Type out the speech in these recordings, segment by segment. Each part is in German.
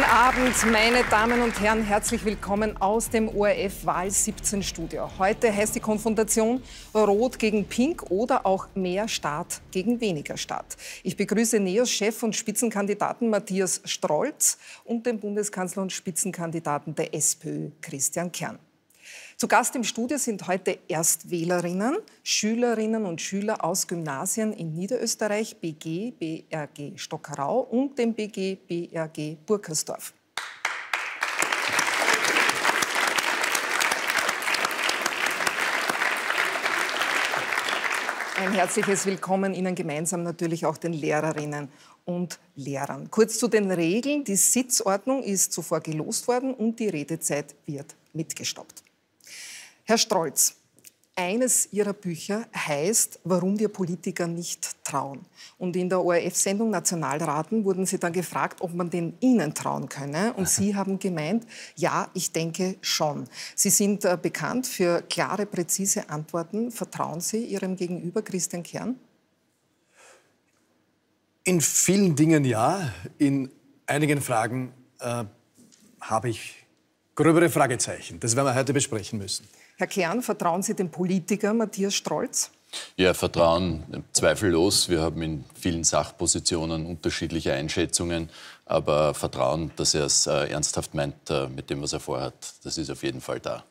Guten Abend, meine Damen und Herren. Herzlich willkommen aus dem ORF-Wahl 17 Studio. Heute heißt die Konfrontation Rot gegen Pink oder auch mehr Staat gegen weniger Staat. Ich begrüße NEOS-Chef und Spitzenkandidaten Matthias Strolz und den Bundeskanzler und Spitzenkandidaten der SPÖ Christian Kern. Zu Gast im Studio sind heute Erstwählerinnen, Schülerinnen und Schüler aus Gymnasien in Niederösterreich, BG, BRG Stockerau und dem BG, BRG Burkersdorf. Ein herzliches Willkommen Ihnen gemeinsam natürlich auch den Lehrerinnen und Lehrern. Kurz zu den Regeln. Die Sitzordnung ist zuvor gelost worden und die Redezeit wird mitgestoppt. Herr Strolz, eines Ihrer Bücher heißt, warum wir Politiker nicht trauen. Und in der ORF-Sendung Nationalraten wurden Sie dann gefragt, ob man den Ihnen trauen könne. Und Aha. Sie haben gemeint, ja, ich denke schon. Sie sind äh, bekannt für klare, präzise Antworten. Vertrauen Sie Ihrem Gegenüber, Christian Kern? In vielen Dingen ja. In einigen Fragen äh, habe ich gröbere Fragezeichen. Das werden wir heute besprechen müssen. Herr Kern, vertrauen Sie dem Politiker Matthias Strolz? Ja, Vertrauen zweifellos. Wir haben in vielen Sachpositionen unterschiedliche Einschätzungen, aber Vertrauen, dass er es äh, ernsthaft meint äh, mit dem, was er vorhat, das ist auf jeden Fall da.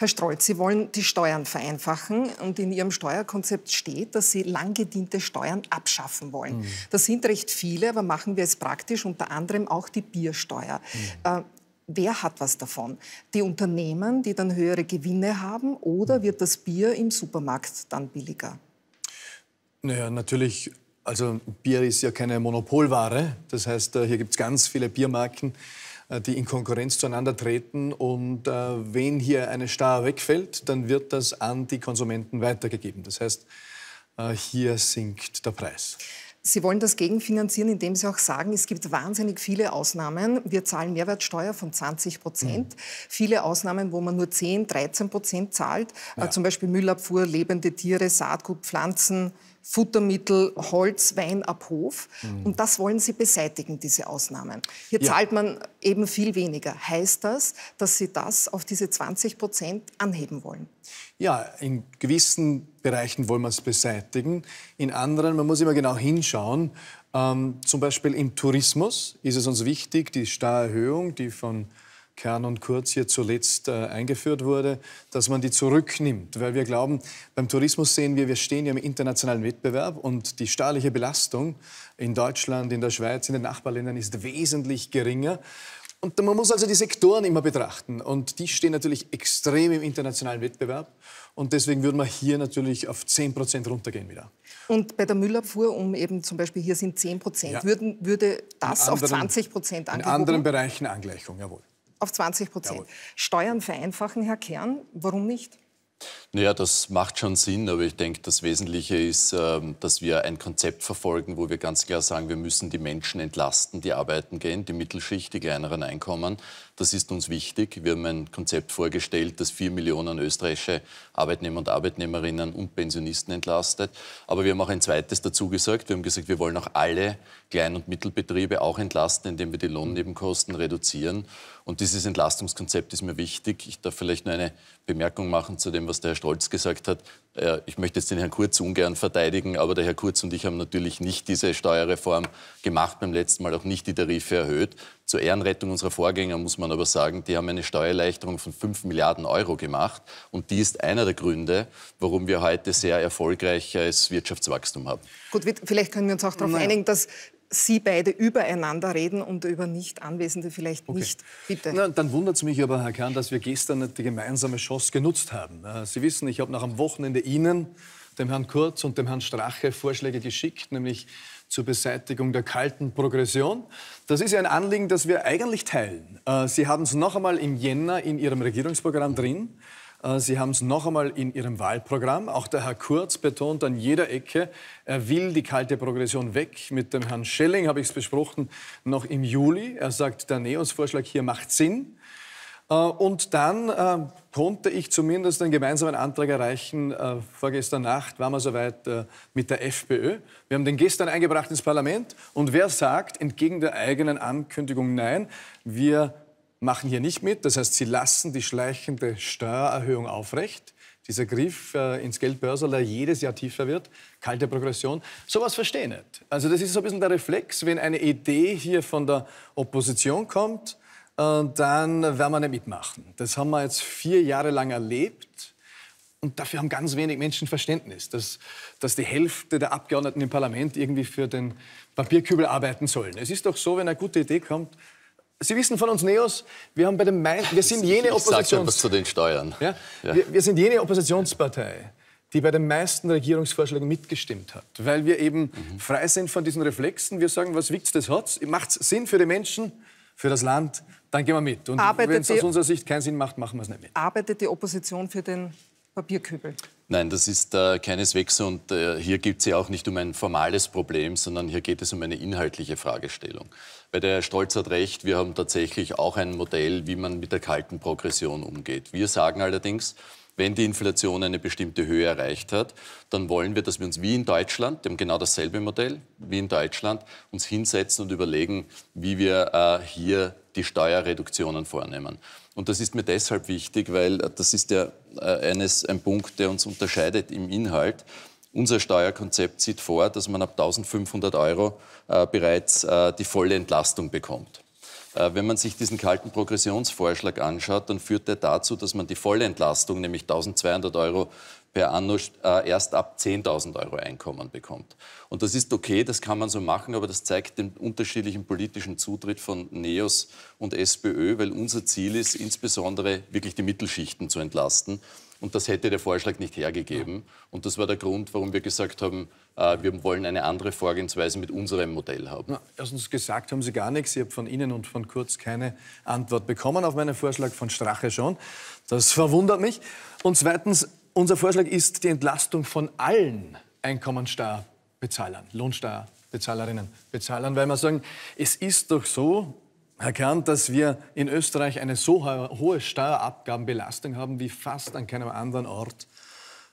Herr Strolz, Sie wollen die Steuern vereinfachen und in Ihrem Steuerkonzept steht, dass Sie lang gediente Steuern abschaffen wollen. Mhm. Das sind recht viele, aber machen wir es praktisch, unter anderem auch die Biersteuer. Mhm. Äh, Wer hat was davon? Die Unternehmen, die dann höhere Gewinne haben oder wird das Bier im Supermarkt dann billiger? Naja, natürlich, also Bier ist ja keine Monopolware. Das heißt, äh, hier gibt es ganz viele Biermarken, äh, die in Konkurrenz zueinander treten. Und äh, wenn hier eine Star wegfällt, dann wird das an die Konsumenten weitergegeben. Das heißt, hier sinkt der Preis. Sie wollen das gegenfinanzieren, indem Sie auch sagen, es gibt wahnsinnig viele Ausnahmen. Wir zahlen Mehrwertsteuer von 20 Prozent. Mhm. Viele Ausnahmen, wo man nur 10, 13 Prozent zahlt. Ja. Äh, zum Beispiel Müllabfuhr, lebende Tiere, Saatgut, Pflanzen, Futtermittel, Holz, Wein ab Hof. Mhm. Und das wollen Sie beseitigen, diese Ausnahmen. Hier ja. zahlt man eben viel weniger. Heißt das, dass Sie das auf diese 20 Prozent anheben wollen? Ja, in gewissen Bereichen wollen wir es beseitigen. In anderen, man muss immer genau hinschauen. Ähm, zum Beispiel im Tourismus ist es uns wichtig, die Steuererhöhung, die von Kern und Kurz hier zuletzt äh, eingeführt wurde, dass man die zurücknimmt. Weil wir glauben, beim Tourismus sehen wir, wir stehen ja im internationalen Wettbewerb und die staatliche Belastung in Deutschland, in der Schweiz, in den Nachbarländern ist wesentlich geringer. Und man muss also die Sektoren immer betrachten. Und die stehen natürlich extrem im internationalen Wettbewerb. Und deswegen würden wir hier natürlich auf 10 Prozent runtergehen wieder. Und bei der Müllabfuhr, um eben zum Beispiel hier sind 10 Prozent, ja. würde das anderen, auf 20 Prozent angehen? In anderen Bereichen Angleichung, jawohl auf 20 Prozent. Steuern vereinfachen, Herr Kern, warum nicht? Naja, das macht schon Sinn, aber ich denke, das Wesentliche ist, ähm, dass wir ein Konzept verfolgen, wo wir ganz klar sagen, wir müssen die Menschen entlasten, die arbeiten gehen, die Mittelschicht, die kleineren Einkommen. Das ist uns wichtig. Wir haben ein Konzept vorgestellt, das vier Millionen österreichische Arbeitnehmer und Arbeitnehmerinnen und Pensionisten entlastet. Aber wir haben auch ein zweites dazu gesagt. Wir haben gesagt, wir wollen auch alle Klein- und Mittelbetriebe auch entlasten, indem wir die Lohnnebenkosten reduzieren. Und dieses Entlastungskonzept ist mir wichtig. Ich darf vielleicht nur eine Bemerkung machen zu dem, was der Herr Stolz gesagt hat. Ich möchte jetzt den Herrn Kurz ungern verteidigen, aber der Herr Kurz und ich haben natürlich nicht diese Steuerreform gemacht, beim letzten Mal auch nicht die Tarife erhöht. Zur Ehrenrettung unserer Vorgänger muss man aber sagen, die haben eine Steuererleichterung von 5 Milliarden Euro gemacht. Und die ist einer der Gründe, warum wir heute sehr erfolgreiches Wirtschaftswachstum haben. Gut, vielleicht können wir uns auch darauf einigen, dass Sie beide übereinander reden und über Nicht-Anwesende vielleicht okay. nicht. Bitte. Na, dann wundert es mich aber, Herr Kahn, dass wir gestern die gemeinsame Chance genutzt haben. Äh, Sie wissen, ich habe nach am Wochenende Ihnen, dem Herrn Kurz und dem Herrn Strache Vorschläge geschickt, nämlich zur Beseitigung der kalten Progression. Das ist ja ein Anliegen, das wir eigentlich teilen. Äh, Sie haben es noch einmal im Jänner in Ihrem Regierungsprogramm drin. Äh, Sie haben es noch einmal in Ihrem Wahlprogramm. Auch der Herr Kurz betont an jeder Ecke, er will die kalte Progression weg. Mit dem Herrn Schelling habe ich es besprochen noch im Juli. Er sagt, der NEOS-Vorschlag hier macht Sinn. Äh, und dann äh, konnte ich zumindest einen gemeinsamen Antrag erreichen. Vorgestern Nacht waren wir soweit mit der FPÖ. Wir haben den gestern eingebracht ins Parlament. Und wer sagt entgegen der eigenen Ankündigung Nein, wir machen hier nicht mit. Das heißt, sie lassen die schleichende Steuererhöhung aufrecht. Dieser Griff äh, ins der jedes Jahr tiefer wird, kalte Progression, sowas verstehe ich nicht. Also das ist so ein bisschen der Reflex, wenn eine Idee hier von der Opposition kommt, äh, dann werden wir nicht mitmachen. Das haben wir jetzt vier Jahre lang erlebt. Und dafür haben ganz wenig Menschen Verständnis, dass, dass die Hälfte der Abgeordneten im Parlament irgendwie für den Papierkübel arbeiten sollen. Es ist doch so, wenn eine gute Idee kommt, Sie wissen von uns Neos, wir haben bei den Main wir sind jene ich zu den Steuern. Ja? ja. Wir, wir, sind jene Oppositionspartei, die bei den meisten Regierungsvorschlägen mitgestimmt hat, weil wir eben mhm. frei sind von diesen Reflexen. Wir sagen, was wiegt's, das hat's. Macht's Sinn für die Menschen, für das Land, dann gehen wir mit. Und wenn es aus unserer Sicht keinen Sinn macht, machen wir es nicht mit. Arbeitet die Opposition für den Papierkübel. Nein, das ist äh, keineswegs so. Und äh, hier geht es ja auch nicht um ein formales Problem, sondern hier geht es um eine inhaltliche Fragestellung. Bei der Herr Stolz hat recht, wir haben tatsächlich auch ein Modell, wie man mit der kalten Progression umgeht. Wir sagen allerdings, wenn die Inflation eine bestimmte Höhe erreicht hat, dann wollen wir, dass wir uns wie in Deutschland, dem genau dasselbe Modell wie in Deutschland, uns hinsetzen und überlegen, wie wir äh, hier die Steuerreduktionen vornehmen. Und das ist mir deshalb wichtig, weil äh, das ist ja äh, eines, ein Punkt, der uns unterscheidet im Inhalt. Unser Steuerkonzept sieht vor, dass man ab 1500 Euro äh, bereits äh, die volle Entlastung bekommt. Äh, wenn man sich diesen kalten Progressionsvorschlag anschaut, dann führt der dazu, dass man die volle Entlastung, nämlich 1200 Euro per anno äh, erst ab 10.000 Euro Einkommen bekommt. Und das ist okay, das kann man so machen, aber das zeigt den unterschiedlichen politischen Zutritt von NEOS und SPÖ, weil unser Ziel ist, insbesondere wirklich die Mittelschichten zu entlasten. Und das hätte der Vorschlag nicht hergegeben. Und das war der Grund, warum wir gesagt haben, äh, wir wollen eine andere Vorgehensweise mit unserem Modell haben. Na, erstens gesagt haben Sie gar nichts. Ich habe von Ihnen und von Kurz keine Antwort bekommen auf meinen Vorschlag, von Strache schon. Das verwundert mich. Und zweitens, unser Vorschlag ist die Entlastung von allen Einkommensteuerbezahlern, Lohnsteuerbezahlerinnen, Bezahlern, weil wir sagen, es ist doch so, Herr Kern, dass wir in Österreich eine so hohe Steuerabgabenbelastung haben wie fast an keinem anderen Ort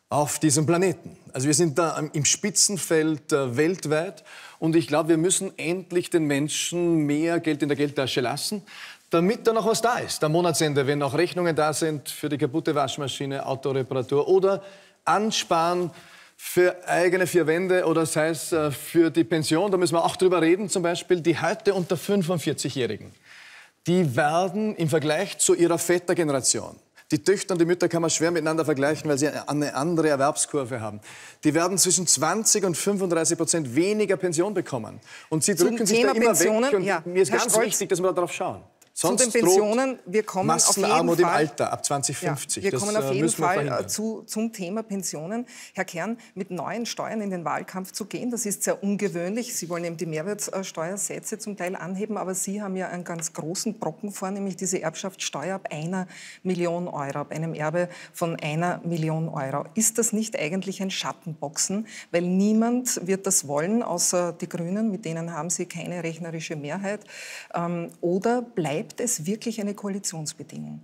auf diesem Planeten. Also wir sind da im Spitzenfeld äh, weltweit und ich glaube, wir müssen endlich den Menschen mehr Geld in der Geldtasche lassen damit da noch was da ist am Monatsende, wenn noch Rechnungen da sind für die kaputte Waschmaschine, Autoreparatur oder Ansparen für eigene vier Wände oder sei es äh, für die Pension, da müssen wir auch drüber reden, zum Beispiel die heute unter 45-Jährigen. Die werden im Vergleich zu ihrer Vätergeneration, die Töchter und die Mütter kann man schwer miteinander vergleichen, weil sie eine andere Erwerbskurve haben. Die werden zwischen 20 und 35 Prozent weniger Pension bekommen. Und sie drücken Zum sich Thema da immer Pensionen, weg. Und ja. mir ist Herr ganz Stolz. wichtig, dass wir da drauf schauen. Sonst zu den Pensionen, wir kommen Massenarmut auf jeden Fall, im Alter ab 2050. Ja, wir das kommen auf äh, jeden Fall äh, zu, zum Thema Pensionen. Herr Kern, mit neuen Steuern in den Wahlkampf zu gehen, das ist sehr ungewöhnlich. Sie wollen eben die Mehrwertsteuersätze zum Teil anheben, aber Sie haben ja einen ganz großen Brocken vor, nämlich diese Erbschaftssteuer ab einer Million Euro, ab einem Erbe von einer Million Euro. Ist das nicht eigentlich ein Schattenboxen? Weil niemand wird das wollen, außer die Grünen, mit denen haben Sie keine rechnerische Mehrheit. Ähm, oder bleibt bleibt es wirklich eine Koalitionsbedingung?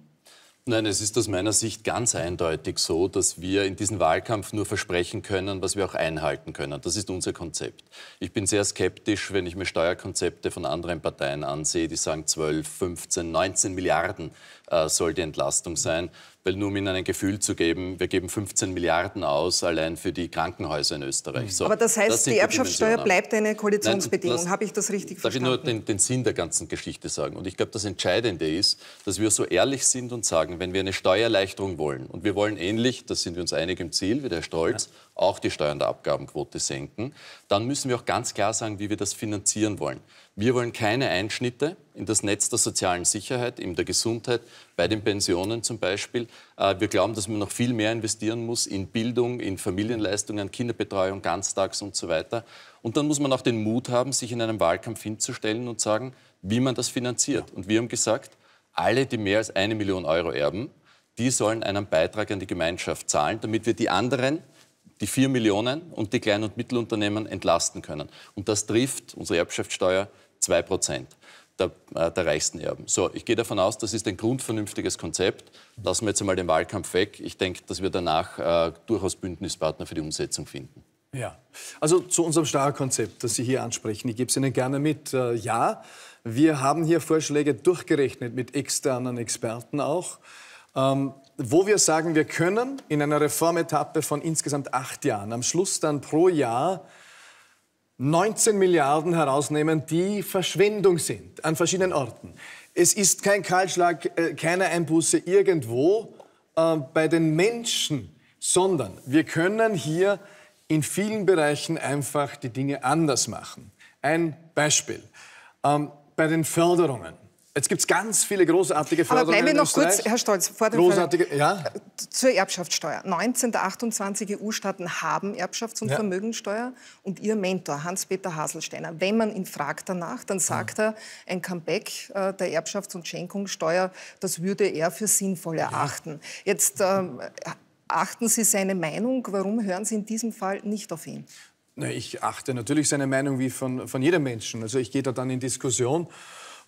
Nein, es ist aus meiner Sicht ganz eindeutig so, dass wir in diesem Wahlkampf nur versprechen können, was wir auch einhalten können. Das ist unser Konzept. Ich bin sehr skeptisch, wenn ich mir Steuerkonzepte von anderen Parteien ansehe, die sagen 12, 15, 19 Milliarden äh, soll die Entlastung sein. Weil nur um Ihnen ein Gefühl zu geben, wir geben 15 Milliarden aus allein für die Krankenhäuser in Österreich. So, Aber das heißt, das die Erbschaftssteuer bleibt eine Koalitionsbedingung. Habe ich das richtig darf verstanden? Darf ich nur den, den Sinn der ganzen Geschichte sagen? Und ich glaube, das Entscheidende ist, dass wir so ehrlich sind und sagen, wenn wir eine Steuererleichterung wollen und wir wollen ähnlich, da sind wir uns einig im Ziel, wie der Herr Stolz, ja auch die Steuer- und Abgabenquote senken, dann müssen wir auch ganz klar sagen, wie wir das finanzieren wollen. Wir wollen keine Einschnitte in das Netz der sozialen Sicherheit, in der Gesundheit, bei den Pensionen zum Beispiel. Äh, wir glauben, dass man noch viel mehr investieren muss in Bildung, in Familienleistungen, Kinderbetreuung, ganztags und so weiter. Und dann muss man auch den Mut haben, sich in einem Wahlkampf hinzustellen und sagen, wie man das finanziert. Und wir haben gesagt, alle, die mehr als eine Million Euro erben, die sollen einen Beitrag an die Gemeinschaft zahlen, damit wir die anderen die 4 Millionen und die Klein- und Mittelunternehmen entlasten können. Und das trifft unsere Erbschaftssteuer 2 Prozent der, äh, der reichsten Erben. So, ich gehe davon aus, das ist ein grundvernünftiges Konzept. Lassen wir jetzt einmal den Wahlkampf weg. Ich denke, dass wir danach äh, durchaus Bündnispartner für die Umsetzung finden. Ja, also zu unserem Steuerkonzept, das Sie hier ansprechen, ich gebe es Ihnen gerne mit. Äh, ja, wir haben hier Vorschläge durchgerechnet mit externen Experten auch. Ähm, wo wir sagen, wir können in einer Reformetappe von insgesamt acht Jahren am Schluss dann pro Jahr 19 Milliarden herausnehmen, die Verschwendung sind an verschiedenen Orten. Es ist kein Kahlschlag, äh, keine Einbuße irgendwo äh, bei den Menschen, sondern wir können hier in vielen Bereichen einfach die Dinge anders machen. Ein Beispiel. Ähm, bei den Förderungen. Jetzt gibt es ganz viele großartige Förderungen. Aber bleiben wir noch kurz, Herr Stolz, vor dem großartige, ja? zur Erbschaftssteuer. 19 der 28 EU-Staaten haben Erbschafts- und ja. Vermögensteuer. Und Ihr Mentor, Hans-Peter Haselsteiner, wenn man ihn fragt danach, dann sagt ja. Mhm. er, ein Comeback äh, der Erbschafts- und Schenkungssteuer, das würde er für sinnvoll erachten. Jetzt ähm, achten Sie seine Meinung. Warum hören Sie in diesem Fall nicht auf ihn? Na, ich achte natürlich seine Meinung wie von, von jedem Menschen. Also ich gehe da dann in Diskussion.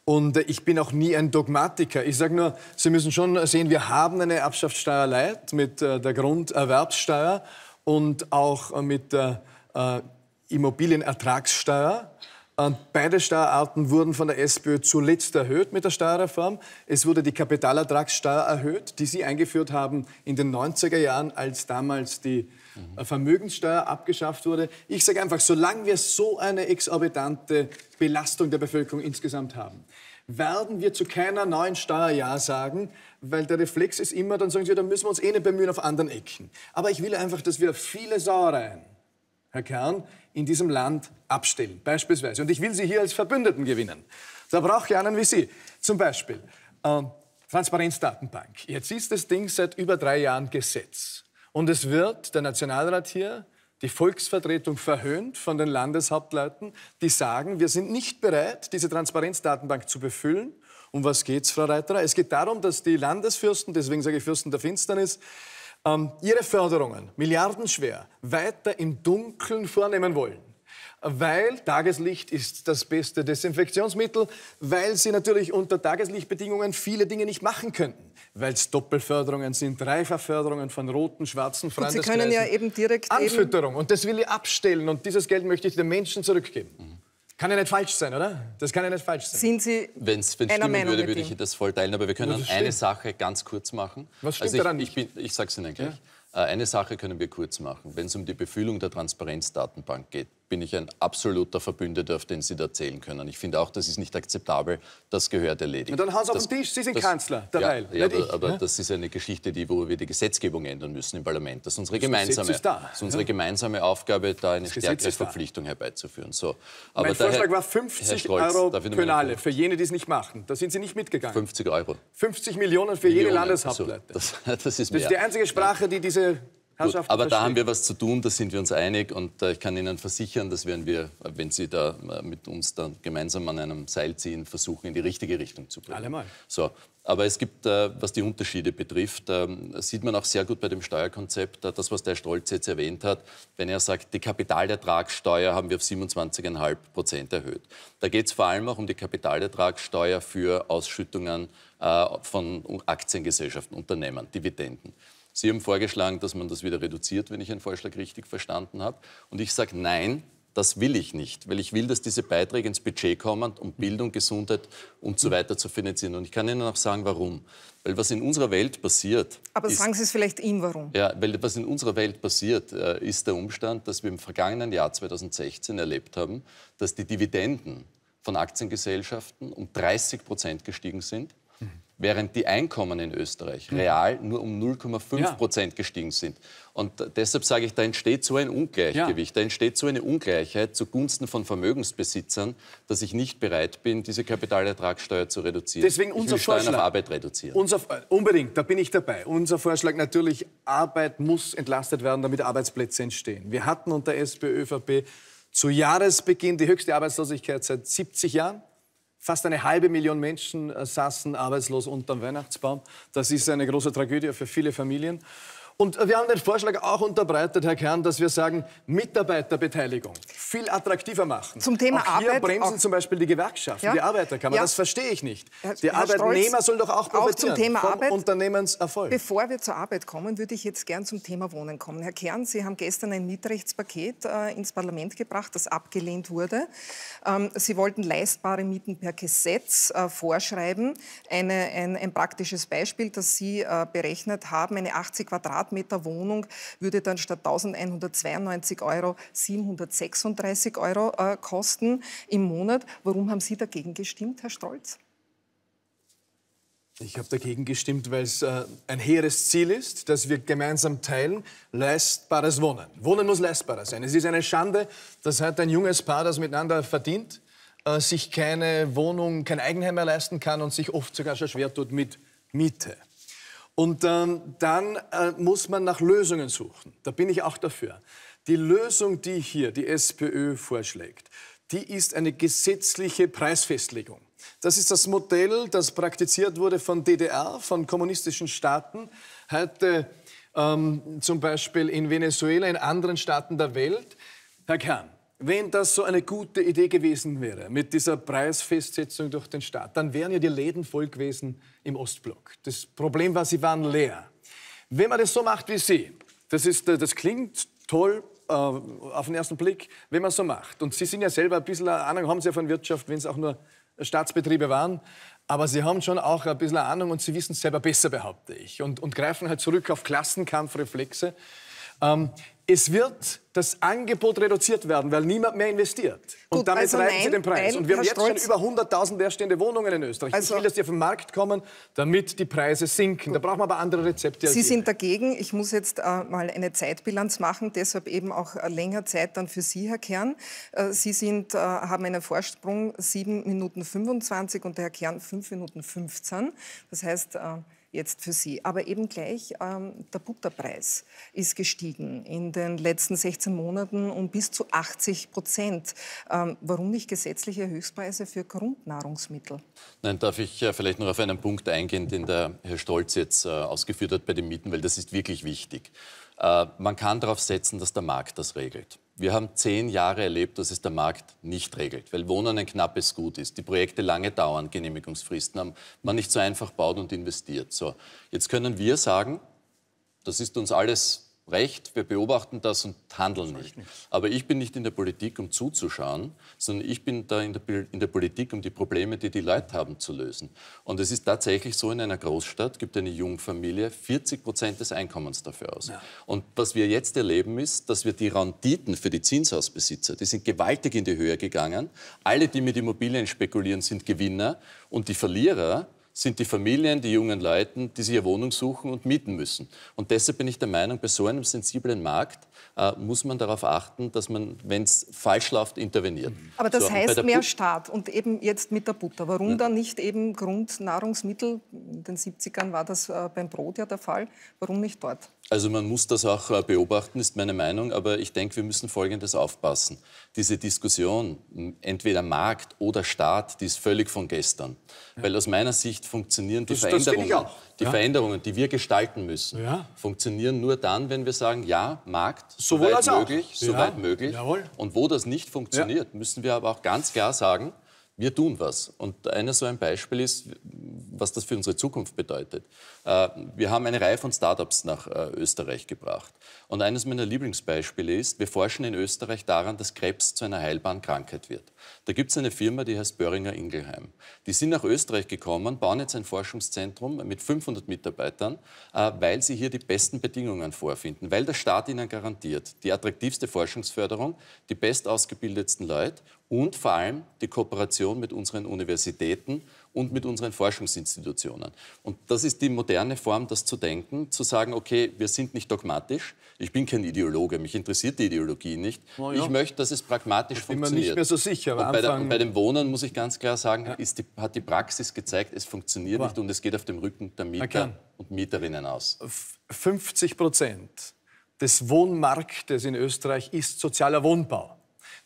Und äh, ich bin auch nie ein Dogmatiker. Ich sage nur, Sie müssen schon sehen, wir haben eine Erbschaftssteuer leid mit äh, der Grunderwerbssteuer und auch äh, mit der Immobilienertragssteuer. Ähm, beide Steuerarten wurden von der SPÖ zuletzt erhöht mit der Steuerreform. Es wurde die Kapitalertragssteuer erhöht, die Sie eingeführt haben in den 90er Jahren, als damals die äh, Vermögenssteuer abgeschafft wurde. Ich sage einfach, solange wir so eine exorbitante Belastung der Bevölkerung insgesamt haben, werden wir zu keiner neuen Steuer Ja sagen, weil der Reflex ist immer, dann sagen Sie, dann müssen wir uns eh nicht bemühen auf anderen Ecken. Aber ich will einfach, dass wir viele Sauereien Herr Kern, in diesem Land abstellen, beispielsweise. Und ich will Sie hier als Verbündeten gewinnen. Da brauche ich einen wie Sie. Zum Beispiel äh, Transparenzdatenbank. Jetzt ist das Ding seit über drei Jahren Gesetz. Und es wird der Nationalrat hier die Volksvertretung verhöhnt von den Landeshauptleuten, die sagen, wir sind nicht bereit, diese Transparenzdatenbank zu befüllen. Um was geht es, Frau Reiterer? Es geht darum, dass die Landesfürsten, deswegen sage ich Fürsten der Finsternis, ähm, ihre Förderungen, milliardenschwer, weiter im Dunkeln vornehmen wollen. Weil Tageslicht ist das beste Desinfektionsmittel, weil sie natürlich unter Tageslichtbedingungen viele Dinge nicht machen könnten, weil es Doppelförderungen sind, Dreifachförderungen von roten, schwarzen Freundeskreisen. Und sie können ja eben direkt Anfütterung. Eben und das will ich abstellen und dieses Geld möchte ich den Menschen zurückgeben. Mhm. Kann ja nicht falsch sein, oder? Das kann ja nicht falsch sein. Sind Sie Wenn es stimmen Meinung würde, würde ich Ihnen das voll teilen. Aber wir können ja, eine Sache ganz kurz machen. Was stimmt also ich, daran nicht? Ich, bin, ich sag's Ihnen gleich. Ja. Äh, eine Sache können wir kurz machen, wenn es um die Befüllung der Transparenzdatenbank geht bin ich ein absoluter Verbündeter, auf den Sie da zählen können. Ich finde auch, das ist nicht akzeptabel. Das gehört erledigt. Und dann haben Sie auf den Tisch, Sie sind das, Kanzler derweil, ja, ja aber, aber ne? das ist eine Geschichte, die, wo wir die Gesetzgebung ändern müssen im Parlament. Das ist unsere, gemeinsame, ist da, ist unsere ja. gemeinsame Aufgabe, da eine stärkere Verpflichtung herbeizuführen. So, aber mein Vorschlag Herr, war 50 Strolz, Euro Penale für jene, die es nicht machen. Da sind Sie nicht mitgegangen. 50 Euro. 50 Millionen für Millionen. jede Landeshauptleute. So, das, das, ist mehr. Das ist die einzige Sprache, die diese Gut, aber da haben wir was zu tun, da sind wir uns einig und äh, ich kann Ihnen versichern, das werden wir, wenn Sie da äh, mit uns dann gemeinsam an einem Seil ziehen, versuchen, in die richtige Richtung zu bringen. Allemal. So, aber es gibt, äh, was die Unterschiede betrifft, ähm, sieht man auch sehr gut bei dem Steuerkonzept, äh, das, was der Stolz jetzt erwähnt hat, wenn er sagt, die Kapitalertragssteuer haben wir auf 27,5 Prozent erhöht. Da geht es vor allem auch um die Kapitalertragssteuer für Ausschüttungen äh, von Aktiengesellschaften, Unternehmen, Dividenden. Sie haben vorgeschlagen, dass man das wieder reduziert, wenn ich Ihren Vorschlag richtig verstanden habe. Und ich sage nein, das will ich nicht, weil ich will, dass diese Beiträge ins Budget kommen, um Bildung, Gesundheit und so weiter zu finanzieren. Und ich kann Ihnen auch sagen, warum. Weil was in unserer Welt passiert. Aber ist, sagen Sie es vielleicht ihm, warum? Ja, weil was in unserer Welt passiert, äh, ist der Umstand, dass wir im vergangenen Jahr 2016 erlebt haben, dass die Dividenden von Aktiengesellschaften um 30 Prozent gestiegen sind. Mhm während die Einkommen in Österreich mhm. real nur um 0,5 ja. Prozent gestiegen sind. Und deshalb sage ich, da entsteht so ein Ungleichgewicht, ja. da entsteht so eine Ungleichheit zugunsten von Vermögensbesitzern, dass ich nicht bereit bin, diese Kapitalertragssteuer zu reduzieren. Deswegen unser ich will Vorschlag. Steuern auf Arbeit reduzieren. Unser, äh, unbedingt, da bin ich dabei. Unser Vorschlag natürlich, Arbeit muss entlastet werden, damit Arbeitsplätze entstehen. Wir hatten unter SPÖ, ÖVP zu Jahresbeginn die höchste Arbeitslosigkeit seit 70 Jahren. Fast eine halbe Million Menschen äh, saßen arbeitslos unterm Weihnachtsbaum. Das ist eine große Tragödie für viele Familien. Und wir haben den Vorschlag auch unterbreitet, Herr Kern, dass wir sagen, Mitarbeiterbeteiligung viel attraktiver machen. Zum Thema auch hier Arbeit. bremsen auch. zum Beispiel die Gewerkschaften, ja? die Arbeiterkammer. Ja. Das verstehe ich nicht. Die Herr Arbeitnehmer sollen doch auch profitieren auch zum Thema vom Arbeit. Unternehmenserfolg. Bevor wir zur Arbeit kommen, würde ich jetzt gern zum Thema Wohnen kommen. Herr Kern, Sie haben gestern ein Mietrechtspaket äh, ins Parlament gebracht, das abgelehnt wurde. Ähm, Sie wollten leistbare Mieten per Gesetz äh, vorschreiben. Eine, ein, ein, praktisches Beispiel, das Sie äh, berechnet haben, eine 80 Quadratmeter Quadratmeter Wohnung würde dann statt 1192 Euro 736 Euro äh, kosten im Monat. Warum haben Sie dagegen gestimmt, Herr Stolz? Ich habe dagegen gestimmt, weil es äh, ein hehres Ziel ist, dass wir gemeinsam teilen, leistbares Wohnen. Wohnen muss leistbarer sein. Es ist eine Schande, dass heute ein junges Paar, das miteinander verdient, äh, sich keine Wohnung, kein Eigenheim mehr leisten kann und sich oft sogar schon schwer tut mit Miete. Und ähm, dann äh, muss man nach Lösungen suchen. Da bin ich auch dafür. Die Lösung, die hier die SPÖ vorschlägt, die ist eine gesetzliche Preisfestlegung. Das ist das Modell, das praktiziert wurde von DDR, von kommunistischen Staaten. Heute ähm, zum Beispiel in Venezuela, in anderen Staaten der Welt. Herr Kern, wenn das so eine gute Idee gewesen wäre mit dieser Preisfestsetzung durch den Staat, dann wären ja die Läden voll gewesen im Ostblock. Das Problem war, sie waren leer. Wenn man das so macht wie Sie, das, ist, äh, das klingt toll äh, auf den ersten Blick, wenn man so macht. Und Sie sind ja selber ein bisschen Ahnung, haben Sie ja von Wirtschaft, wenn es auch nur Staatsbetriebe waren. Aber Sie haben schon auch ein bisschen Ahnung und Sie wissen es selber besser, behaupte ich. Und, und greifen halt zurück auf Klassenkampfreflexe. Ähm, es wird das Angebot reduziert werden, weil niemand mehr investiert. Gut, und damit also treiben sie den Preis. Nein, und wir Herr haben jetzt Stolz. schon über 100.000 leerstehende Wohnungen in Österreich. Also, ich will, dass die auf den Markt kommen, damit die Preise sinken. Gut. Da brauchen wir aber andere Rezepte. Sie sind dagegen. Ich muss jetzt äh, mal eine Zeitbilanz machen, deshalb eben auch äh, länger Zeit dann für Sie, Herr Kern. Äh, sie sind, äh, haben einen Vorsprung 7 Minuten 25 und der Herr Kern 5 Minuten 15. Das heißt... Äh, jetzt für Sie. Aber eben gleich ähm, der Butterpreis ist gestiegen in den letzten 16 Monaten um bis zu 80 Prozent. Ähm, warum nicht gesetzliche Höchstpreise für Grundnahrungsmittel? Nein, darf ich äh, vielleicht noch auf einen Punkt eingehen, den der Herr Stolz jetzt äh, ausgeführt hat bei den Mieten, weil das ist wirklich wichtig. Äh, man kann darauf setzen, dass der Markt das regelt. Wir haben zehn Jahre erlebt, dass es der Markt nicht regelt, weil Wohnen ein knappes Gut ist, die Projekte lange dauern, Genehmigungsfristen haben, man nicht so einfach baut und investiert. So, jetzt können wir sagen, das ist uns alles Recht, wir beobachten das und handeln das nicht. nicht. Aber ich bin nicht in der Politik, um zuzuschauen, sondern ich bin da in der, in der, Politik, um die Probleme, die die Leute haben, zu lösen. Und es ist tatsächlich so, in einer Großstadt gibt eine Jungfamilie 40 Prozent des Einkommens dafür aus. Ja. Und was wir jetzt erleben, ist, dass wir die Renditen für die Zinshausbesitzer, die sind gewaltig in die Höhe gegangen. Alle, die mit Immobilien spekulieren, sind Gewinner. Und die Verlierer sind die Familien, die jungen Leute, die sich ihre Wohnung suchen und mieten müssen. Und deshalb bin ich der Meinung, bei so einem sensiblen Markt äh, muss man darauf achten, dass man, wenn es falsch läuft, interveniert. Mhm. Aber das so, heißt mehr Put Staat und eben jetzt mit der Butter. Warum hm. dann nicht eben Grundnahrungsmittel? In den 70ern war das äh, beim Brot ja der Fall. Warum nicht dort? Also man muss das auch äh, beobachten, ist meine Meinung, aber ich denke, wir müssen Folgendes aufpassen diese Diskussion, entweder Markt oder Staat, die ist völlig von gestern. Ja. Weil aus meiner Sicht funktionieren die, das, Veränderungen, das die ja. Veränderungen, die wir gestalten müssen, ja. funktionieren nur dann, wenn wir sagen, ja, Markt, sowohl soweit möglich, auch. soweit möglich. Jawohl. Und wo das nicht funktioniert, müssen wir aber auch ganz klar sagen, wir tun was. Und eines so ein Beispiel ist, was das für unsere Zukunft bedeutet. Äh, wir haben eine Reihe von Startups nach äh, Österreich gebracht. Und eines meiner Lieblingsbeispiele ist, wir forschen in Österreich daran, dass Krebs zu einer heilbaren Krankheit wird. Da gibt es eine Firma, die heißt Böhringer Ingelheim. Die sind nach Österreich gekommen, bauen jetzt ein Forschungszentrum mit 500 Mitarbeitern, äh, weil sie hier die besten Bedingungen vorfinden, weil der Staat ihnen garantiert die attraktivste Forschungsförderung, die bestausgebildetsten Leute und vor allem die Kooperation mit unseren Universitäten und mit unseren Forschungsinstitutionen. Und das ist die moderne Form, das zu denken, zu sagen, okay, wir sind nicht dogmatisch, ich bin kein Ideologe, mich interessiert die Ideologie nicht. Oh ja. Ich möchte, dass es pragmatisch das funktioniert. Ich bin mir nicht mehr so sicher. Und bei, der, und bei, dem Wohnen muss ich ganz klar sagen, die, hat die Praxis gezeigt, es funktioniert wow. nicht und es geht auf dem Rücken der Mieter okay. und Mieterinnen aus. 50 Prozent des Wohnmarktes in Österreich ist sozialer Wohnbau.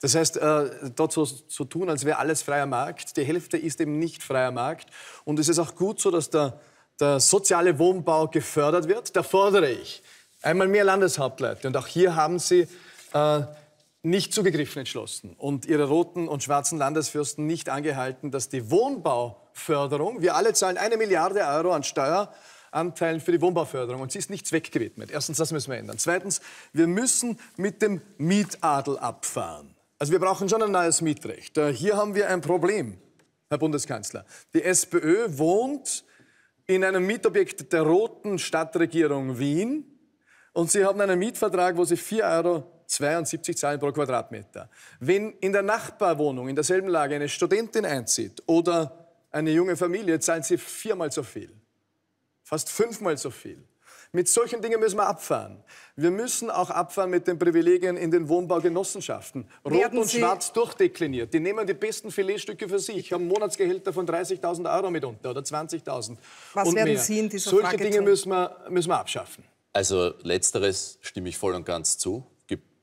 Das heißt, äh, dort so zu so tun, als wäre alles freier Markt, die Hälfte ist eben nicht freier Markt. Und es ist auch gut so, dass der, der soziale Wohnbau gefördert wird. Da fordere ich einmal mehr Landeshauptleute. Und auch hier haben Sie äh, nicht zugegriffen entschlossen und ihre roten und schwarzen Landesfürsten nicht angehalten, dass die Wohnbauförderung, wir alle zahlen eine Milliarde Euro an Steueranteilen für die Wohnbauförderung und sie ist nicht zweckgewidmet. Erstens, das müssen wir ändern. Zweitens, wir müssen mit dem Mietadel abfahren. Also wir brauchen schon ein neues Mietrecht. Äh, hier haben wir ein Problem, Herr Bundeskanzler. Die SPÖ wohnt in einem Mietobjekt der roten Stadtregierung Wien und sie haben einen Mietvertrag, wo sie 4,72 Euro zahlen pro Quadratmeter. Wenn in der Nachbarwohnung in derselben Lage eine Studentin einzieht oder eine junge Familie, zahlen sie viermal so viel, fast fünfmal so viel. Mit solchen Dingen müssen wir abfahren. Wir müssen auch abfahren mit den Privilegien in den Wohnbaugenossenschaften. Rot Werden und Sie schwarz durchdekliniert. Die nehmen die besten Filetstücke für sich, haben Monatsgehälter von 30.000 Euro mitunter oder 20.000. Was und werden mehr. Sie in dieser Solche Frage Dinge tun? müssen wir, müssen wir abschaffen. Also letzteres stimme ich voll und ganz zu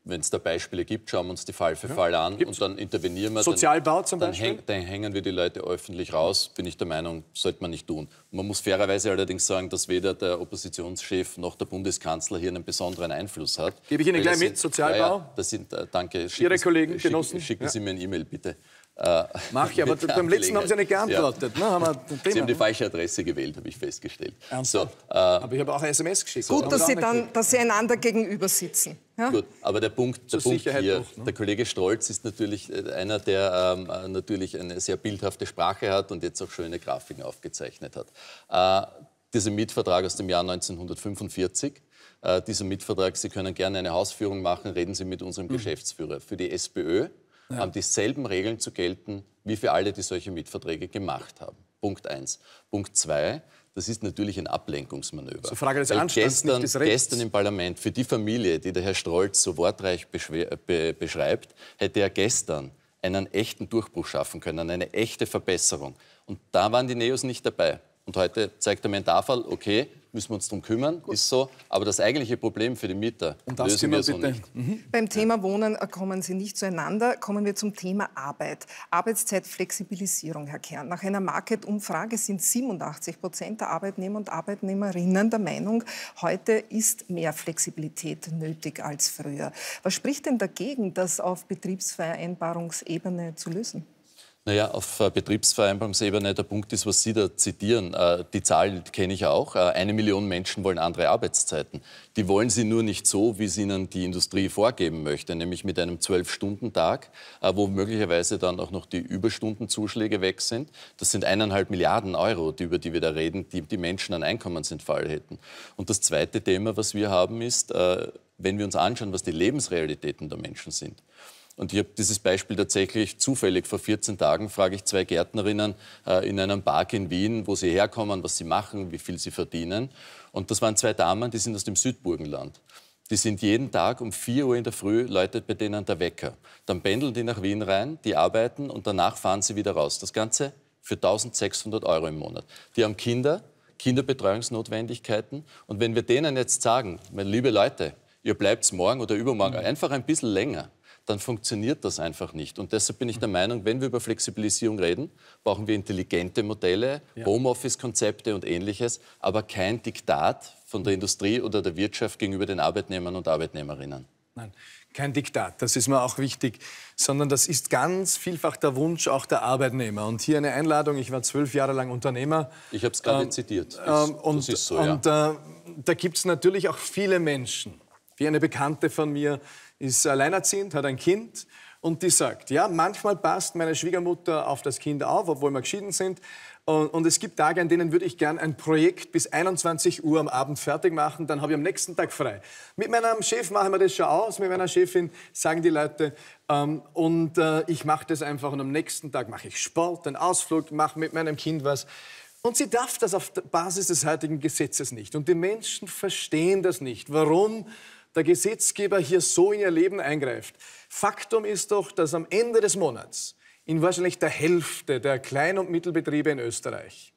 wenn es da Beispiele gibt, schauen wir uns die Fall für Fall an Gibt's? und dann intervenieren wir. Sozialbau dann, zum Beispiel? Dann, häng, dann, hängen wir die Leute öffentlich raus, bin ich der Meinung, sollte man nicht tun. Man muss fairerweise allerdings sagen, dass weder der Oppositionschef noch der Bundeskanzler hier einen besonderen Einfluss hat. Gebe ich Ihnen gleich sind, mit, Sozialbau? Ja, das sind, äh, danke. Ihre Kollegen, Genossen? Schicken, schicken ja. Sie mir ein E-Mail, bitte. Äh, Mach ich, aber beim letzten haben Sie ja nicht geantwortet. Ja. Ne, Sie haben die falsche Adresse gewählt, habe ich festgestellt. So, äh, aber ich habe auch ein SMS geschickt. Gut, dass Sie, dann, dass Sie einander gegenüber sitzen. Ja? Gut, aber der Punkt, der Punkt Sicherheit hier, auch, ne? der Kollege Strolz ist natürlich äh, einer, der ähm, äh, natürlich eine sehr bildhafte Sprache hat und jetzt auch schöne Grafiken aufgezeichnet hat. Äh, dieser Mietvertrag aus dem Jahr 1945, äh, dieser Mietvertrag, Sie können gerne eine Hausführung machen, reden Sie mit unserem mhm. Geschäftsführer. Für die SPÖ ja. haben dieselben Regeln zu gelten wie für alle, die solche Mietverträge gemacht haben. Punkt eins. Punkt zwei, das ist natürlich ein Ablenkungsmanöver. Zur Frage des Anstands, gestern, des gestern im Parlament, für die Familie, die der Herr Strolz so wortreich be beschreibt, hätte er gestern einen echten Durchbruch schaffen können, eine echte Verbesserung. Und da waren die Neos nicht dabei. Und heute zeigt er der Mentafall, okay, müssen wir uns darum kümmern, Gut. ist so. Aber das eigentliche Problem für die Mieter Und das lösen wir so bitte. nicht. Mhm. mhm. Beim Thema Wohnen äh, kommen Sie nicht zueinander. Kommen wir zum Thema Arbeit. Arbeitszeitflexibilisierung, Herr Kern. Nach einer Market-Umfrage sind 87 Prozent der Arbeitnehmer und Arbeitnehmerinnen der Meinung, heute ist mehr Flexibilität nötig als früher. Was spricht denn dagegen, das auf Betriebsvereinbarungsebene zu lösen? Naja, auf äh, Betriebsvereinbarungsebene, der Punkt ist, was Sie da zitieren, äh, die Zahl kenne ich auch. Äh, eine Million Menschen wollen andere Arbeitszeiten. Die wollen sie nur nicht so, wie es ihnen die Industrie vorgeben möchte, nämlich mit einem Zwölf-Stunden-Tag, wo möglicherweise dann auch noch die Überstundenzuschläge weg sind. Das sind eineinhalb Milliarden Euro, über die wir da reden, die die Menschen an Einkommensentfall hätten. Und das zweite Thema, was wir haben, ist, wenn wir uns anschauen, was die Lebensrealitäten der Menschen sind und ich habe dieses Beispiel tatsächlich zufällig vor 14 Tagen, frage ich zwei Gärtnerinnen äh, in einem Park in Wien, wo sie herkommen, was sie machen, wie viel sie verdienen. Und das waren zwei Damen, die sind aus dem Südburgenland. Die sind jeden Tag um 4 Uhr in der Früh, läutet bei denen der Wecker. Dann pendeln die nach Wien rein, die arbeiten und danach fahren sie wieder raus. Das Ganze für 1600 Euro im Monat. Die haben Kinder, Kinderbetreuungsnotwendigkeiten. Und wenn wir denen jetzt sagen, meine liebe Leute, ihr bleibt morgen oder übermorgen mhm. einfach ein bisschen länger, dann funktioniert das einfach nicht. Und deshalb bin ich der Meinung, wenn wir über Flexibilisierung reden, brauchen wir intelligente Modelle, Homeoffice-Konzepte und ähnliches, aber kein Diktat von der Industrie oder der Wirtschaft gegenüber den Arbeitnehmern und Arbeitnehmerinnen. Nein, kein Diktat, das ist mir auch wichtig, sondern das ist ganz vielfach der Wunsch auch der Arbeitnehmer. Und hier eine Einladung, ich war zwölf Jahre lang Unternehmer. Ich habe es gerade ähm, zitiert. Ähm, das, ähm, und, das ist so, ja. Und äh, da gibt es natürlich auch viele Menschen, wie eine Bekannte von mir, ist alleinerziehend, hat ein Kind und die sagt, ja, manchmal passt meine Schwiegermutter auf das Kind auf, obwohl wir geschieden sind. Und, und es gibt Tage, an denen würde ich gern ein Projekt bis 21 Uhr am Abend fertig machen, dann habe ich am nächsten Tag frei. Mit meinem Chef machen wir das schon aus, mit meiner Chefin sagen die Leute, ähm, und äh, ich mache das einfach und am nächsten Tag mache ich Sport, einen Ausflug, mache mit meinem Kind was. Und sie darf das auf der Basis des heutigen Gesetzes nicht. Und die Menschen verstehen das nicht. Warum? der Gesetzgeber hier so in ihr Leben eingreift. Faktum ist doch, dass am Ende des Monats in wahrscheinlich der Hälfte der Klein- und Mittelbetriebe in Österreich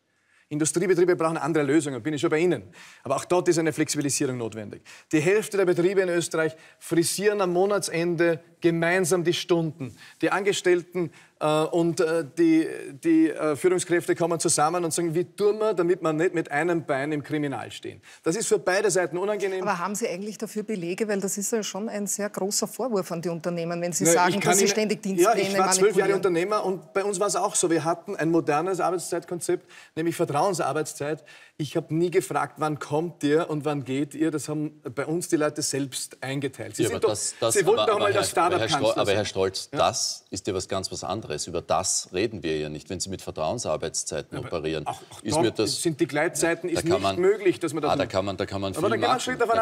Industriebetriebe brauchen andere Lösungen, bin ich schon bei Ihnen. Aber auch dort ist eine Flexibilisierung notwendig. Die Hälfte der Betriebe in Österreich frisieren am Monatsende gemeinsam die Stunden. Die Angestellten äh, und äh, die, die äh, Führungskräfte kommen zusammen und sagen, wie tun wir, damit wir nicht mit einem Bein im Kriminal stehen. Das ist für beide Seiten unangenehm. Aber haben Sie eigentlich dafür Belege? Weil das ist ja schon ein sehr großer Vorwurf an die Unternehmen, wenn Sie ja, sagen, dass sie ständig Dienstpläne manipulieren. Ja, ich war zwölf Jahre Unternehmer und bei uns war es auch so. Wir hatten ein modernes Arbeitszeitkonzept, nämlich Vertrauensarbeitszeit. Ich habe nie gefragt, wann kommt ihr und wann geht ihr. Das haben bei uns die Leute selbst eingeteilt. Sie, ja, sind doch, das, das, sie wollten aber, doch mal das Start-up-Kanzler Aber Herr Stolz, das ist ja was ganz was anderes anderes. Über das reden wir ja nicht, wenn Sie mit Vertrauensarbeitszeiten aber operieren. Auch, auch ist mir das, sind die Gleitzeiten ja, ist nicht man, möglich, dass man das ah, da kann man, da kann man viel aber machen. Geht man da da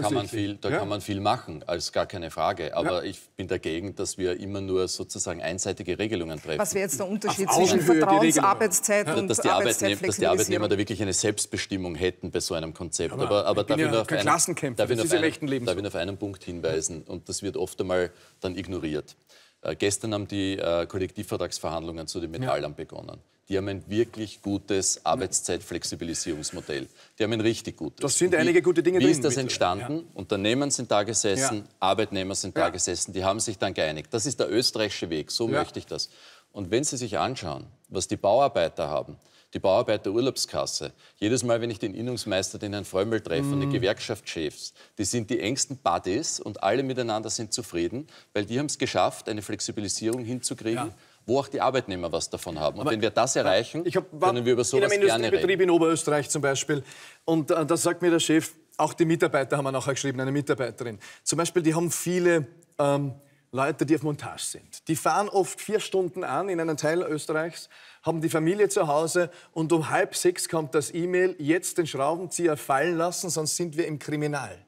kann man viel, da ja? kann man viel machen, als gar keine Frage. Aber ja. ich bin dagegen, dass wir immer nur sozusagen einseitige Regelungen treffen. Was wäre jetzt der Unterschied Auf zwischen Vertrauensarbeitszeit und dass die, Arbeitnehmer, dass die Arbeitnehmer da wirklich eine Selbstbestimmung hätten bei so einem Konzept. Aber, aber, darf ich noch auf einen, darf ich auf einen Punkt hinweisen und das wird oft einmal dann ignoriert. Äh, gestern haben die äh, Kollektivvertragsverhandlungen zu den Metallern ja. begonnen. Die haben ein wirklich gutes Arbeitszeitflexibilisierungsmodell. Die haben ein richtig gutes. Das sind wie, einige gute Dinge wie drin. Wie ist das entstanden? Ja. Unternehmen sind da gesessen, ja. Arbeitnehmer sind da gesessen, die haben sich dann geeinigt. Das ist der österreichische Weg, so möchte ich das. Und wenn Sie sich anschauen, was die Bauarbeiter haben, die Bauarbeiterurlaubskasse. Jedes Mal, wenn ich den Innungsmeister, den Herrn Frömmel treffe mhm. und den mm. Gewerkschaftschefs, die sind die engsten Buddies und alle miteinander sind zufrieden, weil die haben es geschafft, eine Flexibilisierung hinzukriegen. Ja wo auch die Arbeitnehmer was davon haben. Und Aber wenn wir das erreichen, ich hab, können wir über sowas gerne reden. In einem Industriebetrieb in Oberösterreich zum Beispiel. Und äh, da sagt mir der Chef, auch die Mitarbeiter haben wir nachher geschrieben, eine Mitarbeiterin. Zum Beispiel, die haben viele ähm, Leute, die auf Montage sind. Die fahren oft vier Stunden an in einen Teil Österreichs haben die Familie zu Hause und um halb sechs kommt das E-Mail, jetzt den Schraubenzieher fallen lassen, sonst sind wir im Kriminal.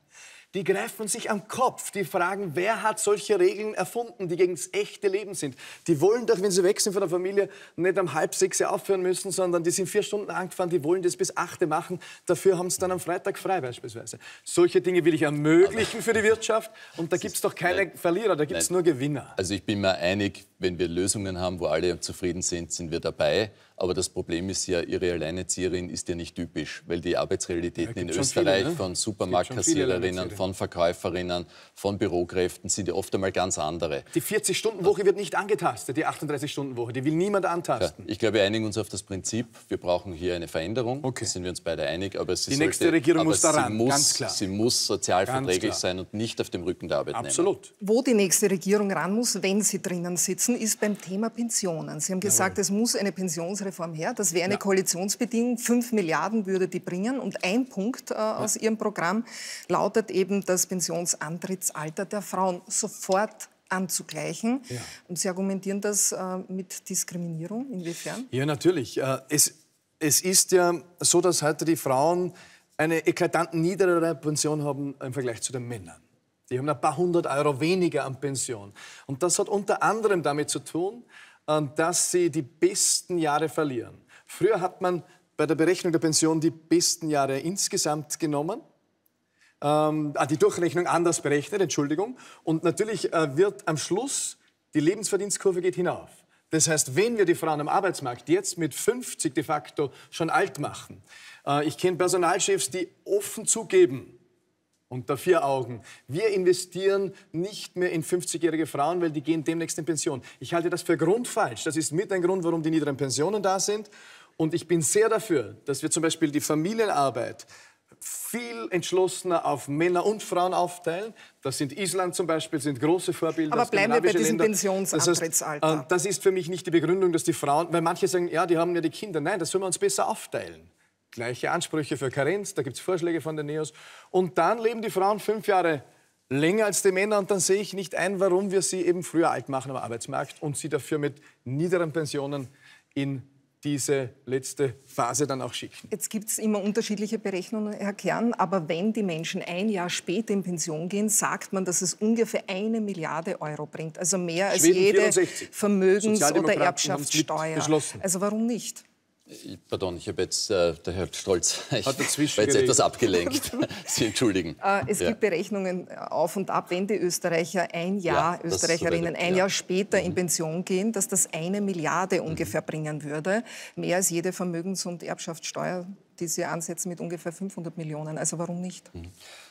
Die greifen sich am Kopf, die fragen, wer hat solche Regeln erfunden, die gegen das echte Leben sind. Die wollen doch, wenn sie weg sind von der Familie, nicht am halb sechs aufhören müssen, sondern die sind vier Stunden angefahren, die wollen das bis achte machen. Dafür haben sie dann am Freitag frei beispielsweise. Solche Dinge will ich ermöglichen für die Wirtschaft und da gibt es doch keine nein, Verlierer, da gibt es nur Gewinner. Also ich bin mir einig, wenn wir Lösungen haben, wo alle zufrieden sind, sind wir dabei. Aber das Problem ist ja, Ihre Alleinerzieherin ist ja nicht typisch, weil die Arbeitsrealitäten ja, in Österreich viele, ne? von Supermarktkassiererinnen, von Verkäuferinnen, von Bürokräften sind ja oft einmal ganz andere. Die 40-Stunden-Woche wird nicht angetastet, die 38-Stunden-Woche, die will niemand antasten. Ja, ich glaube, wir einigen uns auf das Prinzip, wir brauchen hier eine Veränderung, okay. da sind wir uns beide einig. Aber sie die sollte, nächste Regierung muss daran, muss, ganz klar. Sie muss sozialverträglich sein und nicht auf dem Rücken der Arbeitnehmer. Absolut. Wo die nächste Regierung ran muss, wenn sie drinnen sitzen, ist beim Thema Pensionen. Sie haben gesagt, Jawohl. es muss eine Pensionsreform Strukturreform her. Das wäre eine ja. Koalitionsbedingung. Fünf Milliarden würde die bringen. Und ein Punkt äh, ja. aus Ihrem Programm lautet eben, das Pensionsantrittsalter der Frauen sofort anzugleichen. Ja. Und Sie argumentieren das äh, mit Diskriminierung. Inwiefern? Ja, natürlich. Äh, es, es ist ja so, dass heute die Frauen eine eklatant niedrigere Pension haben im Vergleich zu den Männern. Die haben ein paar hundert Euro weniger an Pension. Und das hat unter anderem damit zu tun, ähm, dass sie die besten Jahre verlieren. Früher hat man bei der Berechnung der Pension die besten Jahre insgesamt genommen. Ähm, ah, die Durchrechnung anders berechnet, Entschuldigung. Und natürlich äh, wird am Schluss die Lebensverdienstkurve geht hinauf. Das heißt, wenn wir die Frauen am Arbeitsmarkt jetzt mit 50 de facto schon alt machen, äh, ich kenne Personalchefs, die offen zugeben, unter vier Augen. Wir investieren nicht mehr in 50-jährige Frauen, weil die gehen demnächst in Pension. Ich halte das für grundfalsch. Das ist mit ein Grund, warum die niederen Pensionen da sind. Und ich bin sehr dafür, dass wir zum Beispiel die Familienarbeit viel entschlossener auf Männer und Frauen aufteilen. Das sind Island zum Beispiel, sind große Vorbilder. Aber bleiben wir bei diesem Länder. Pensionsantrittsalter. Das, heißt, äh, das ist für mich nicht die Begründung, dass die Frauen, weil manche sagen, ja, die haben ja die Kinder. Nein, das sollen wir uns besser aufteilen gleiche Ansprüche für Karenz, da gibt es Vorschläge von den Neos. Und dann leben die Frauen fünf Jahre länger als die Männer und dann sehe ich nicht ein, warum wir sie eben früher alt machen am Arbeitsmarkt und sie dafür mit niederen Pensionen in diese letzte Phase dann auch schicken. Jetzt gibt es immer unterschiedliche Berechnungen, Herr Kern, aber wenn die Menschen ein Jahr später in Pension gehen, sagt man, dass es ungefähr eine Milliarde Euro bringt. Also mehr als Schweden jede Vermögens- oder Erbschaftssteuer. Also warum nicht? Pardon, ich habe jetzt, äh, der Herr Stolz, ich Hat dazwischen war jetzt etwas abgelenkt. Sie entschuldigen. Äh, es ja. gibt Berechnungen äh, auf und ab, wenn die Österreicher ein Jahr, ja, Österreicherinnen ein ja. Jahr später mhm. in Pension gehen, dass das eine Milliarde mhm. ungefähr mhm. bringen würde. Mehr als jede Vermögens- und Erbschaftssteuer, die Sie ansetzen mit ungefähr 500 Millionen. Also warum nicht? Mhm.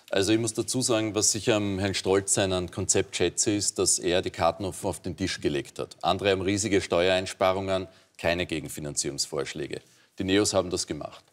Also ich muss dazu sagen, was ich am Herrn Stolz seinen Konzept schätze, ist, dass er die Karten auf, auf den Tisch gelegt hat. Andere haben riesige Steuereinsparungen keine Gegenfinanzierungsvorschläge. Die Neos haben das gemacht.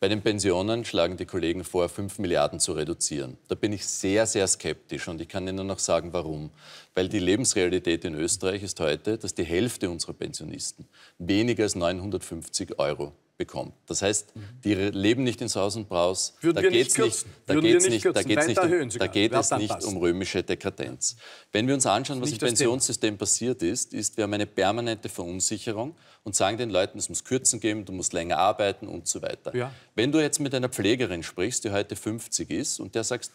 Bei den Pensionen schlagen die Kollegen vor, 5 Milliarden zu reduzieren. Da bin ich sehr, sehr skeptisch und ich kann Ihnen noch sagen, warum. Weil die Lebensrealität in Österreich ist heute, dass die Hälfte unserer Pensionisten weniger als 950 Euro bekommt. Das heißt, die mhm. leben nicht in Saus und Braus. Würden da geht es nicht, da geht's nicht, nicht, um, da nicht um römische Dekadenz. Wenn wir uns anschauen, was im Pensionssystem passiert ist, ist, wir haben eine permanente Verunsicherung und sagen den Leuten, es muss Kürzen geben, du musst länger arbeiten und so weiter. Ja. Wenn du jetzt mit einer Pflegerin sprichst, die heute 50 ist und der sagst,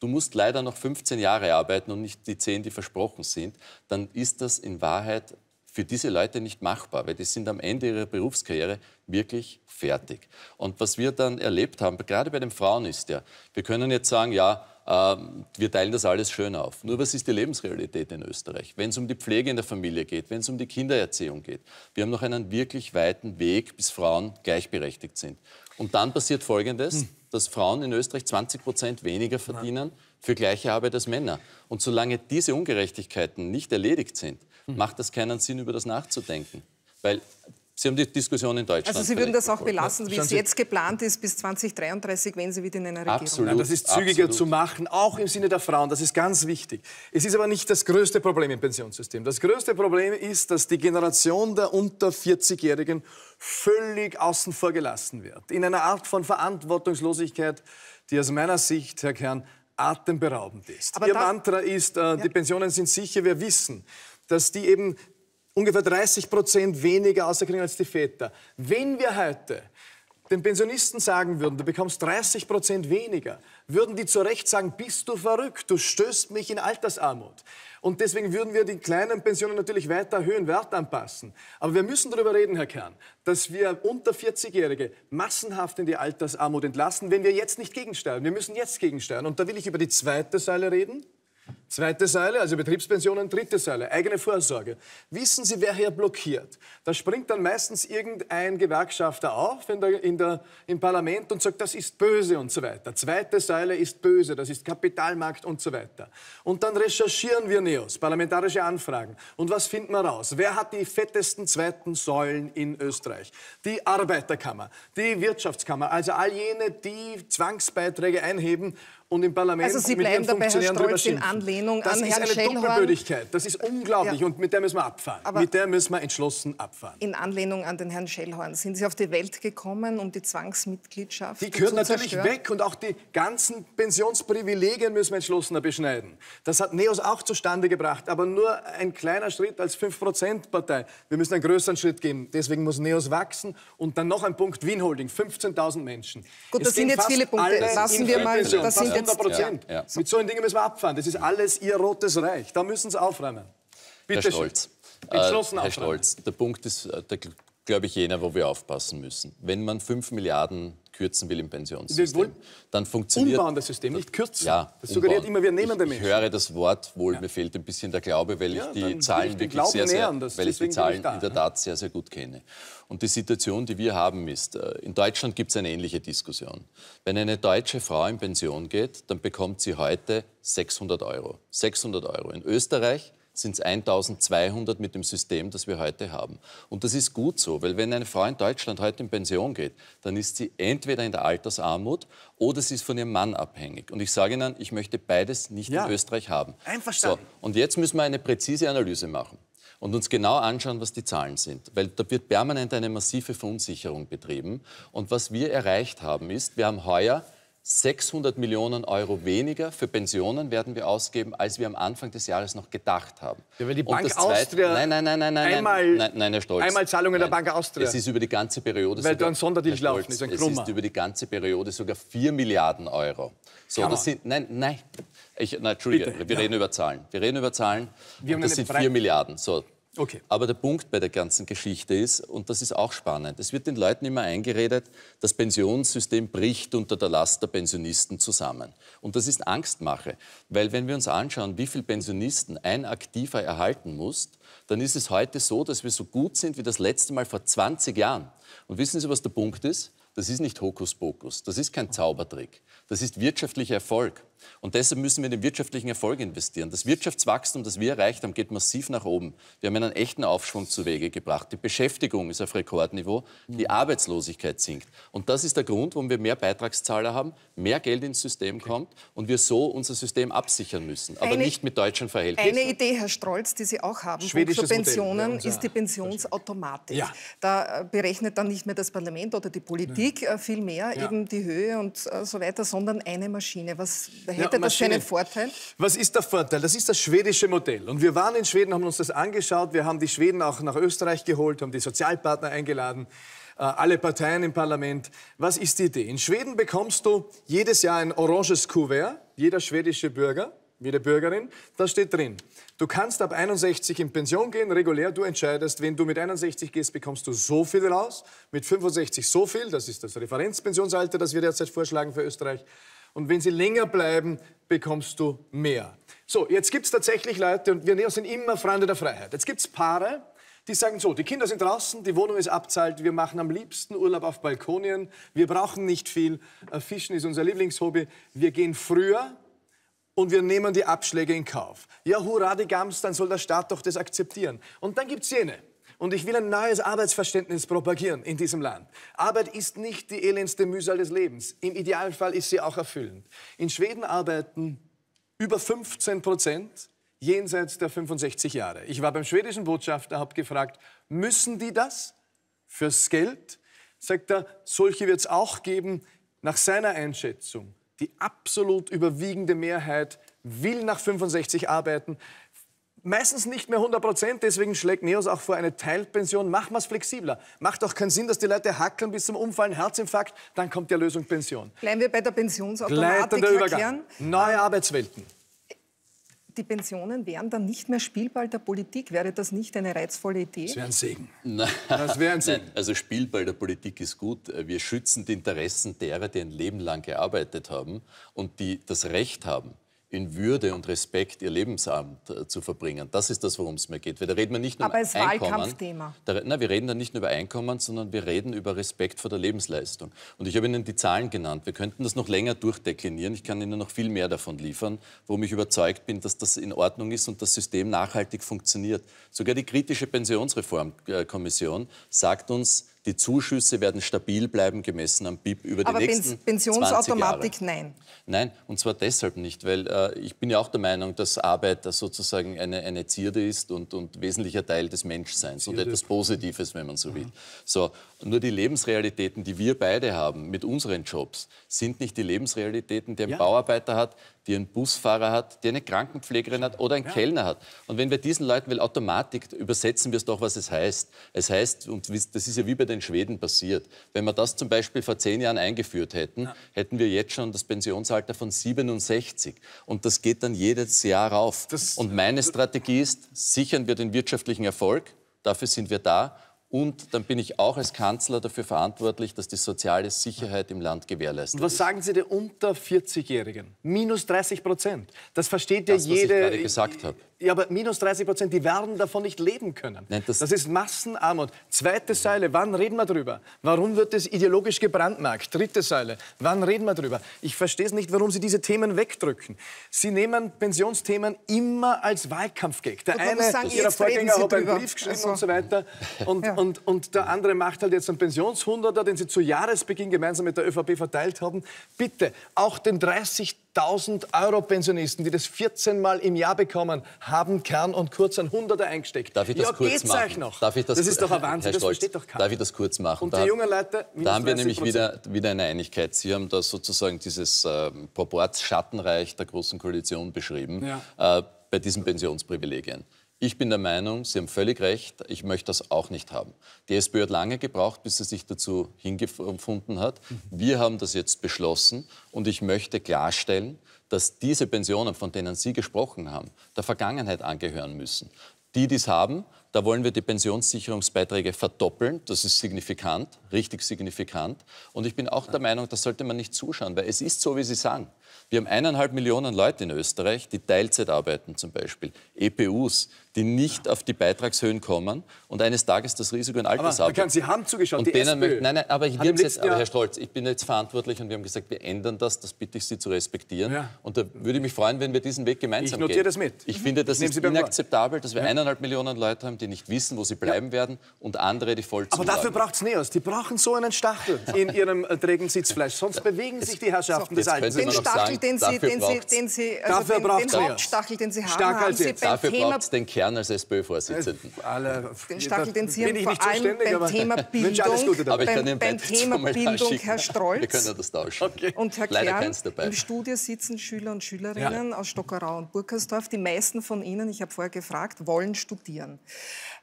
du musst leider noch 15 Jahre arbeiten und nicht die 10, die versprochen sind, dann ist das in Wahrheit für diese Leute nicht machbar, weil die sind am Ende ihrer Berufskarriere wirklich fertig. Und was wir dann erlebt haben, gerade bei den Frauen ist ja, wir können jetzt sagen, ja, ähm, wir teilen das alles schön auf. Nur was ist die Lebensrealität in Österreich? Wenn es um die Pflege in der Familie geht, wenn es um die Kindererziehung geht. Wir haben noch einen wirklich weiten Weg, bis Frauen gleichberechtigt sind. Und dann passiert Folgendes, hm. dass Frauen in Österreich 20 Prozent weniger verdienen für gleiche Arbeit als Männer. Und solange diese Ungerechtigkeiten nicht erledigt sind, mhm. macht das keinen Sinn, über das nachzudenken. Weil Sie haben die Diskussion in Deutschland. Also Sie würden das auch ne? belassen, wie es jetzt geplant ist, bis 2033, wenn Sie wieder in einer Regierung Absolut. Nein, das ist zügiger Absolut. zu machen, auch im Sinne der Frauen. Das ist ganz wichtig. Es ist aber nicht das größte Problem im Pensionssystem. Das größte Problem ist, dass die Generation der unter 40-Jährigen völlig außen vor gelassen wird. In einer Art von Verantwortungslosigkeit, die aus meiner Sicht, Herr Kern, atemberaubend ist. Aber Ihr Mantra ist, äh, ja. die Pensionen sind sicher, wir wissen dass die eben ungefähr 30 Prozent weniger auserkriegen als die Väter. Wenn wir heute den Pensionisten sagen würden, du bekommst 30 Prozent weniger, würden die zu Recht sagen, bist du verrückt, du stößt mich in Altersarmut. Und deswegen würden wir die kleinen Pensionen natürlich weiter erhöhen, Wert anpassen. Aber wir müssen darüber reden, Herr Kern, dass wir unter 40-Jährige massenhaft in die Altersarmut entlassen, wenn wir jetzt nicht gegensteuern. Wir müssen jetzt gegensteuern. Und da will ich über die zweite Säule reden, Zweite Säule, also Betriebspensionen, dritte Säule, eigene Vorsorge. Wissen Sie, wer hier blockiert? Da springt dann meistens irgendein Gewerkschafter auf in der, in der, im Parlament und sagt, das ist böse und so weiter. Zweite Säule ist böse, das ist Kapitalmarkt und so weiter. Und dann recherchieren wir NEOS, parlamentarische Anfragen. Und was finden wir raus? Wer hat die fettesten zweiten Säulen in Österreich? Die Arbeiterkammer, die Wirtschaftskammer, also all jene, die Zwangsbeiträge einheben und im Parlament also Sie bleiben mit ihren dabei, Herr Strolz, in Anlehnung Ablehnung das an Herrn Das ist eine Doppelbödigkeit. Das ist unglaublich ja. und mit der müssen wir abfahren. Aber mit der müssen wir entschlossen abfahren. In Anlehnung an den Herrn Schellhorn sind Sie auf die Welt gekommen, um die Zwangsmitgliedschaft Die gehört natürlich zerstören. weg und auch die ganzen Pensionsprivilegien müssen wir entschlossener beschneiden. Das hat Neos auch zustande gebracht, aber nur ein kleiner Schritt als 5%-Partei. Wir müssen einen größeren Schritt gehen. Deswegen muss Neos wachsen. Und dann noch ein Punkt, Wien Holding, 15.000 Menschen. Gut, es das sind jetzt viele Punkte. Lassen wir mal, das sind jetzt... Ja, ja. Mit solchen Dingen müssen wir abfahren. Das ist alles alles Ihr rotes Reich. Da müssen Sie aufräumen. Bitte Herr Stolz. Entschlossen äh, Herr aufräumen. Stolz, der Punkt ist, äh, der glaube ich, jener, wo wir aufpassen müssen. Wenn man 5 Milliarden kürzen will im Pensionssystem, dann funktioniert... Umbauen das System, nicht kürzen. Ja, das suggeriert immer, wir nehmen damit. Ich höre das Wort wohl, ja. mir fehlt ein bisschen der Glaube, weil ja, ich die Zahlen ich wirklich sehr, sehr, nähern, weil ich die Zahlen ich da, in der Tat sehr, sehr gut kenne. Und die Situation, die wir haben, ist, äh, in Deutschland gibt es eine ähnliche Diskussion. Wenn eine deutsche Frau in Pension geht, dann bekommt sie heute 600 Euro. 600 Euro. In Österreich sind es 1200 mit dem System, das wir heute haben. Und das ist gut so, weil wenn eine Frau in Deutschland heute in Pension geht, dann ist sie entweder in der Altersarmut oder sie ist von ihrem Mann abhängig. Und ich sage Ihnen, ich möchte beides nicht ja. in Österreich haben. Einverstanden. So, und jetzt müssen wir eine präzise Analyse machen und uns genau anschauen, was die Zahlen sind. Weil da wird permanent eine massive Verunsicherung betrieben. Und was wir erreicht haben, ist, wir haben heuer 600 Millionen Euro weniger für Pensionen werden wir ausgeben, als wir am Anfang des Jahres noch gedacht haben. Ja, weil die Bank Austria nein, nein, nein, nein, nein, einmal, nein, nein, Herr Stolz. Einmal Zahlungen nein. der Bank Austria. Es ist über die ganze Periode weil sogar, dann Sonderdeal ist ein Es ist über die ganze Periode sogar 4 Milliarden Euro. So, das sind, nein, nein. Ich, nein Entschuldigung, Bitte. wir ja. reden über Zahlen. Wir reden über Zahlen. Wir das sind 4 Milliarden. So, Okay. Aber der Punkt bei der ganzen Geschichte ist, und das ist auch spannend, es wird den Leuten immer eingeredet, das Pensionssystem bricht unter der Last der Pensionisten zusammen. Und das ist Angstmache, weil wenn wir uns anschauen, wie viel Pensionisten ein Aktiver erhalten muss, dann ist es heute so, dass wir so gut sind wie das letzte Mal vor 20 Jahren. Und wissen Sie, was der Punkt ist? Das ist nicht Hokuspokus, das ist kein Zaubertrick, das ist wirtschaftlicher Erfolg. Und deshalb müssen wir in den wirtschaftlichen Erfolg investieren. Das Wirtschaftswachstum, das wir erreicht haben, geht massiv nach oben. Wir haben einen echten Aufschwung zu Wege gebracht. Die Beschäftigung ist auf Rekordniveau, die mhm. Arbeitslosigkeit sinkt. Und das ist der Grund, warum wir mehr Beitragszahler haben, mehr Geld ins System kommt und wir so unser System absichern müssen. Aber eine, nicht mit deutschen Verhältnissen. Eine Idee, Herr Strolz, die Sie auch haben, Schwedisches Pensionen, Modell, ja, ist die Pensionsautomatik. Ja. Da äh, berechnet dann nicht mehr das Parlament oder die Politik ja. Äh, viel mehr eben die Höhe und äh, so weiter, sondern eine Maschine. Was Hätte ja, das schön. einen Vorteil? Was ist der Vorteil? Das ist das schwedische Modell. Und wir waren in Schweden, haben uns das angeschaut. Wir haben die Schweden auch nach Österreich geholt, haben die Sozialpartner eingeladen, äh, alle Parteien im Parlament. Was ist die Idee? In Schweden bekommst du jedes Jahr ein oranges Kuvert, jeder schwedische Bürger, jede Bürgerin, da steht drin. Du kannst ab 61 in Pension gehen, regulär, du entscheidest, wenn du mit 61 gehst, bekommst du so viel raus, mit 65 so viel, das ist das Referenzpensionsalter, das wir derzeit vorschlagen für Österreich. Und wenn sie länger bleiben, bekommst du mehr. So, jetzt gibt es tatsächlich Leute, und wir sind immer Freunde der Freiheit. Jetzt gibt es Paare, die sagen so, die Kinder sind draußen, die Wohnung ist abzahlt, wir machen am liebsten Urlaub auf Balkonien, wir brauchen nicht viel, äh, Fischen ist unser Lieblingshobby, wir gehen früher und wir nehmen die Abschläge in Kauf. Ja, hurra, die Gams, dann soll der Staat doch das akzeptieren. Und dann gibt es jene, und ich will ein neues Arbeitsverständnis propagieren in diesem Land. Arbeit ist nicht die elendste Mühsal des Lebens. Im Idealfall ist sie auch erfüllend. In Schweden arbeiten über 15 Prozent jenseits der 65 Jahre. Ich war beim schwedischen Botschafter, habe gefragt, müssen die das fürs Geld? Sagt er, solche wird es auch geben. Nach seiner Einschätzung, die absolut überwiegende Mehrheit will nach 65 arbeiten meistens nicht mehr 100 Prozent. Deswegen schlägt Neos auch vor eine Teilpension. Machen wir es flexibler. Macht doch keinen Sinn, dass die Leute hackeln bis zum Umfallen, Herzinfarkt. Dann kommt die Lösung Pension. Bleiben wir bei der Pensionsautomatik Gleitender erklären. Übergang. Neue Arbeitswelten die Pensionen wären dann nicht mehr Spielball der Politik. Wäre das nicht eine reizvolle Idee? Das wäre ein Segen. Nein. Das wäre ein Segen. Nein, also Spielball der Politik ist gut. Wir schützen die Interessen derer, die ein Leben lang gearbeitet haben und die das Recht haben, in Würde und Respekt ihr Lebensabend äh, zu verbringen. Das ist das, worum es mir geht. Weil da reden wir nicht nur Aber um es Einkommen. Wahlkampfthema. Da, na, wir reden dann nicht nur über Einkommen, sondern wir reden über Respekt vor der Lebensleistung. Und ich habe Ihnen die Zahlen genannt. Wir könnten das noch länger durchdeklinieren. Ich kann Ihnen noch viel mehr davon liefern, worum ich überzeugt bin, dass das in Ordnung ist und das System nachhaltig funktioniert. Sogar die kritische Pensionsreformkommission äh, sagt uns, die Zuschüsse werden stabil bleiben, gemessen am BIP über die Aber nächsten Aber Pensionsautomatik nein? Nein, und zwar deshalb nicht, weil äh, ich bin ja auch der Meinung, dass Arbeit das sozusagen eine, eine Zierde ist und, und wesentlicher Teil des Menschseins Zierde. und etwas Positives, wenn man so will. Mhm. So, nur die Lebensrealitäten, die wir beide haben mit unseren Jobs, sind nicht die Lebensrealitäten, die ein ja. Bauarbeiter hat, die einen Busfahrer hat, die eine Krankenpflegerin hat oder einen ja. Kellner hat. Und wenn wir diesen Leuten, weil Automatik, übersetzen wir es doch, was es heißt. Es heißt, und das ist ja wie bei den Schweden passiert, wenn wir das zum Beispiel vor zehn Jahren eingeführt hätten, ja. hätten wir jetzt schon das Pensionsalter von 67. Und das geht dann jedes Jahr rauf. Das, und meine Strategie ist, sichern wir den wirtschaftlichen Erfolg, dafür sind wir da und dann bin ich auch als Kanzler dafür verantwortlich, dass die soziale Sicherheit im Land gewährleistet ist. Was sagen Sie den unter 40-Jährigen? Minus 30 Prozent. Das versteht ja das, jede. Was ich gerade gesagt habe. Ja, aber minus 30 Prozent, die werden davon nicht leben können. Nein, das, das ist Massenarmut. Zweite Säule, wann reden wir drüber? Warum wird es ideologisch gebrandmarkt? Dritte Säule, wann reden wir drüber? Ich verstehe es nicht, warum Sie diese Themen wegdrücken. Sie nehmen Pensionsthemen immer als Wahlkampfgegner. Der und eine sagen, Ihrer Vorgänger hat einen Brief geschrieben also. und so weiter. Und, ja. und und, und der andere macht halt jetzt einen Pensionshunderter, den sie zu Jahresbeginn gemeinsam mit der ÖVP verteilt haben. Bitte, auch den 30.000 Euro Pensionisten, die das 14 Mal im Jahr bekommen, haben Kern und Kurz ein Hunderter eingesteckt. Darf ich das ja, kurz geht's machen? noch? Darf ich das, das ist doch ein Wahnsinn, Herr Stolz, das versteht doch keiner. Darf ich das kurz machen? Und da, die jungen Leute, Da haben wir nämlich wieder, wieder eine Einigkeit. Sie haben da sozusagen dieses äh, Proports Schattenreich der Großen Koalition beschrieben ja. äh, bei diesen Pensionsprivilegien. Ich bin der Meinung, Sie haben völlig recht, ich möchte das auch nicht haben. Die SPÖ hat lange gebraucht, bis sie sich dazu hingefunden hat. Mhm. Wir haben das jetzt beschlossen und ich möchte klarstellen, dass diese Pensionen, von denen Sie gesprochen haben, der Vergangenheit angehören müssen. Die, die es haben, da wollen wir die Pensionssicherungsbeiträge verdoppeln. Das ist signifikant, richtig signifikant. Und ich bin auch der Meinung, das sollte man nicht zuschauen, weil es ist so, wie Sie sagen. Wir haben eineinhalb Millionen Leute in Österreich, die Teilzeit arbeiten zum Beispiel, EPUs, die nicht auf die Beitragshöhen kommen und eines Tages das Risiko in Alters Aber Sie haben zugeschaut, und die denen SPÖ. Nein, nein, aber, wir jetzt, aber Herr Stolz, ich bin jetzt verantwortlich und wir haben gesagt, wir ändern das, das bitte ich Sie zu respektieren. Ja. Und da würde ich mich freuen, wenn wir diesen Weg gemeinsam gehen. Ich notiere das mit. Ich finde, das Nehmen ist inakzeptabel, dass wir ja. eineinhalb Millionen Leute haben, die nicht wissen, wo sie bleiben ja. werden und andere, die voll Aber dafür braucht es Neos. Die brauchen so einen Stachel in ihrem äh, trägen Sitzfleisch. Sonst bewegen sich die Herrschaften so, des Alters. Den Stachel, den Sie, den Sie, den Sie, also den, den Hauptstachel, den Sie haben, haben Sie beim Thema den Kern gern als SPÖ-Vorsitzenden. Äh, den Stachel, den Sie haben, vor allem beim Thema Bildung, aber ich kann beim, beim Thema Bildung, Herr Strolz Wir können das tauschen. Okay. und Herr Kern, dabei. im Studio sitzen Schüler und Schülerinnen ja. aus Stockerau und Burkersdorf. Die meisten von Ihnen, ich habe vorher gefragt, wollen studieren.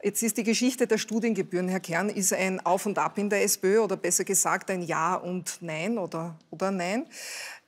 Jetzt ist die Geschichte der Studiengebühren, Herr Kern, ist ein Auf und Ab in der SPÖ oder besser gesagt ein Ja und Nein oder, oder Nein.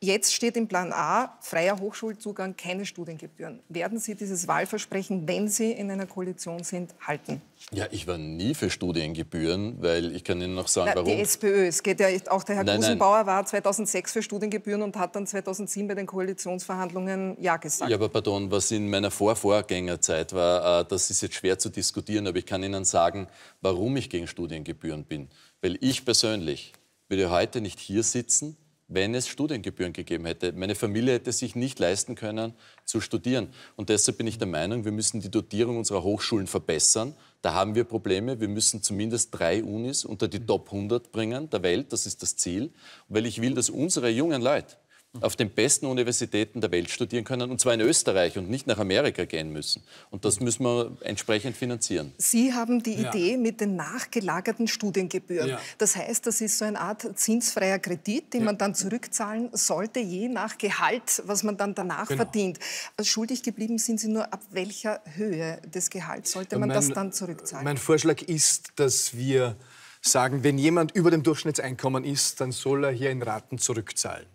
Jetzt steht im Plan A freier Hochschulzugang, keine Studiengebühren. Werden Sie dieses Wahlversprechen, wenn Sie in einer Koalition sind, halten? Ja, ich war nie für Studiengebühren, weil ich kann Ihnen noch sagen, Na, warum. Die SPÖ, es geht ja auch der Herr nein, Gusenbauer nein. war 2006 für Studiengebühren und hat dann 2007 bei den Koalitionsverhandlungen Ja gesagt. Ja, aber pardon, was in meiner Vorvorgängerzeit war, äh, das ist jetzt schwer zu diskutieren, aber ich kann Ihnen sagen, warum ich gegen Studiengebühren bin. Weil ich persönlich würde heute nicht hier sitzen wenn es Studiengebühren gegeben hätte. Meine Familie hätte sich nicht leisten können, zu studieren. Und deshalb bin ich der Meinung, wir müssen die Dotierung unserer Hochschulen verbessern. Da haben wir Probleme. Wir müssen zumindest drei Unis unter die mhm. Top 100 bringen der Welt. Das ist das Ziel. Weil ich will, dass unsere jungen Leute auf den besten Universitäten der Welt studieren können, und zwar in Österreich und nicht nach Amerika gehen müssen. Und das müssen wir entsprechend finanzieren. Sie haben die ja. Idee mit den nachgelagerten Studiengebühren. Ja. Das heißt, das ist so eine Art zinsfreier Kredit, den ja. man dann zurückzahlen sollte, je nach Gehalt, was man dann danach genau. verdient. Also schuldig geblieben sind Sie nur, ab welcher Höhe des Gehalts sollte man mein, das dann zurückzahlen? Mein Vorschlag ist, dass wir sagen, wenn jemand über dem Durchschnittseinkommen ist, dann soll er hier in Raten zurückzahlen.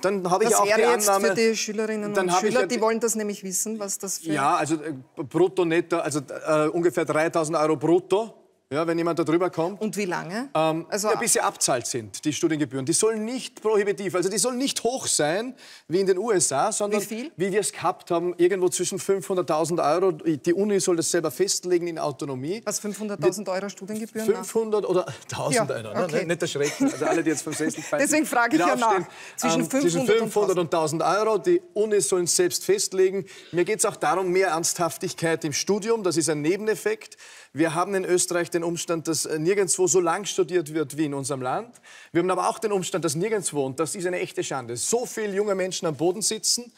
Dann habe ich auch wäre die jetzt Annahme, für die Schülerinnen und Schüler, ja die, wollen das nämlich wissen, was das für... Ja, also äh, brutto, netto, also äh, äh ungefähr 3.000 Euro brutto ja, wenn jemand da drüber kommt. Und wie lange? Ähm, also, ja, bis sie abzahlt sind, die Studiengebühren. Die sollen nicht prohibitiv, also die sollen nicht hoch sein wie in den USA, sondern wie, wie wir es gehabt haben, irgendwo zwischen 500.000 Euro. Die Uni soll das selber festlegen in Autonomie. Was, 500.000 Euro Studiengebühren? 500 oder 1.000 ja, Euro, ne? nicht erschrecken. Also alle, die jetzt vom Sesselfeind Deswegen frage ich ja nach. Zwischen 500, ähm, zwischen 500 und 1.000 Euro. Die Uni sollen es selbst festlegen. Mir geht es auch darum, mehr Ernsthaftigkeit im Studium. Das ist ein Nebeneffekt. Wir haben in Österreich den Umstand, dass äh, nirgendwo so lang studiert wird wie in unserem Land. Wir haben aber auch den Umstand, dass nirgendwo, und das ist eine echte Schande, so viele junge Menschen am Boden sitzen,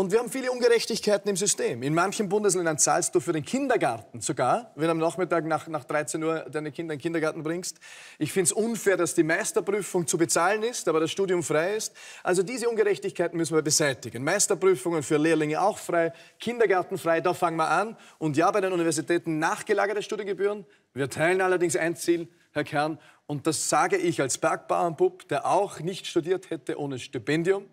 und wir haben viele Ungerechtigkeiten im System. In manchen Bundesländern zahlst du für den Kindergarten sogar, wenn du am Nachmittag nach, nach 13 Uhr deine Kinder in den Kindergarten bringst. Ich finde es unfair, dass die Meisterprüfung zu bezahlen ist, aber das Studium frei ist. Also diese Ungerechtigkeiten müssen wir beseitigen. Meisterprüfungen für Lehrlinge auch frei, Kindergarten frei, da fangen wir an. Und ja, bei den Universitäten nachgelagerte Studiengebühren. Wir teilen allerdings ein Ziel, Herr Kern, und das sage ich als Bergbauernbub, der auch nicht studiert hätte ohne Stipendium.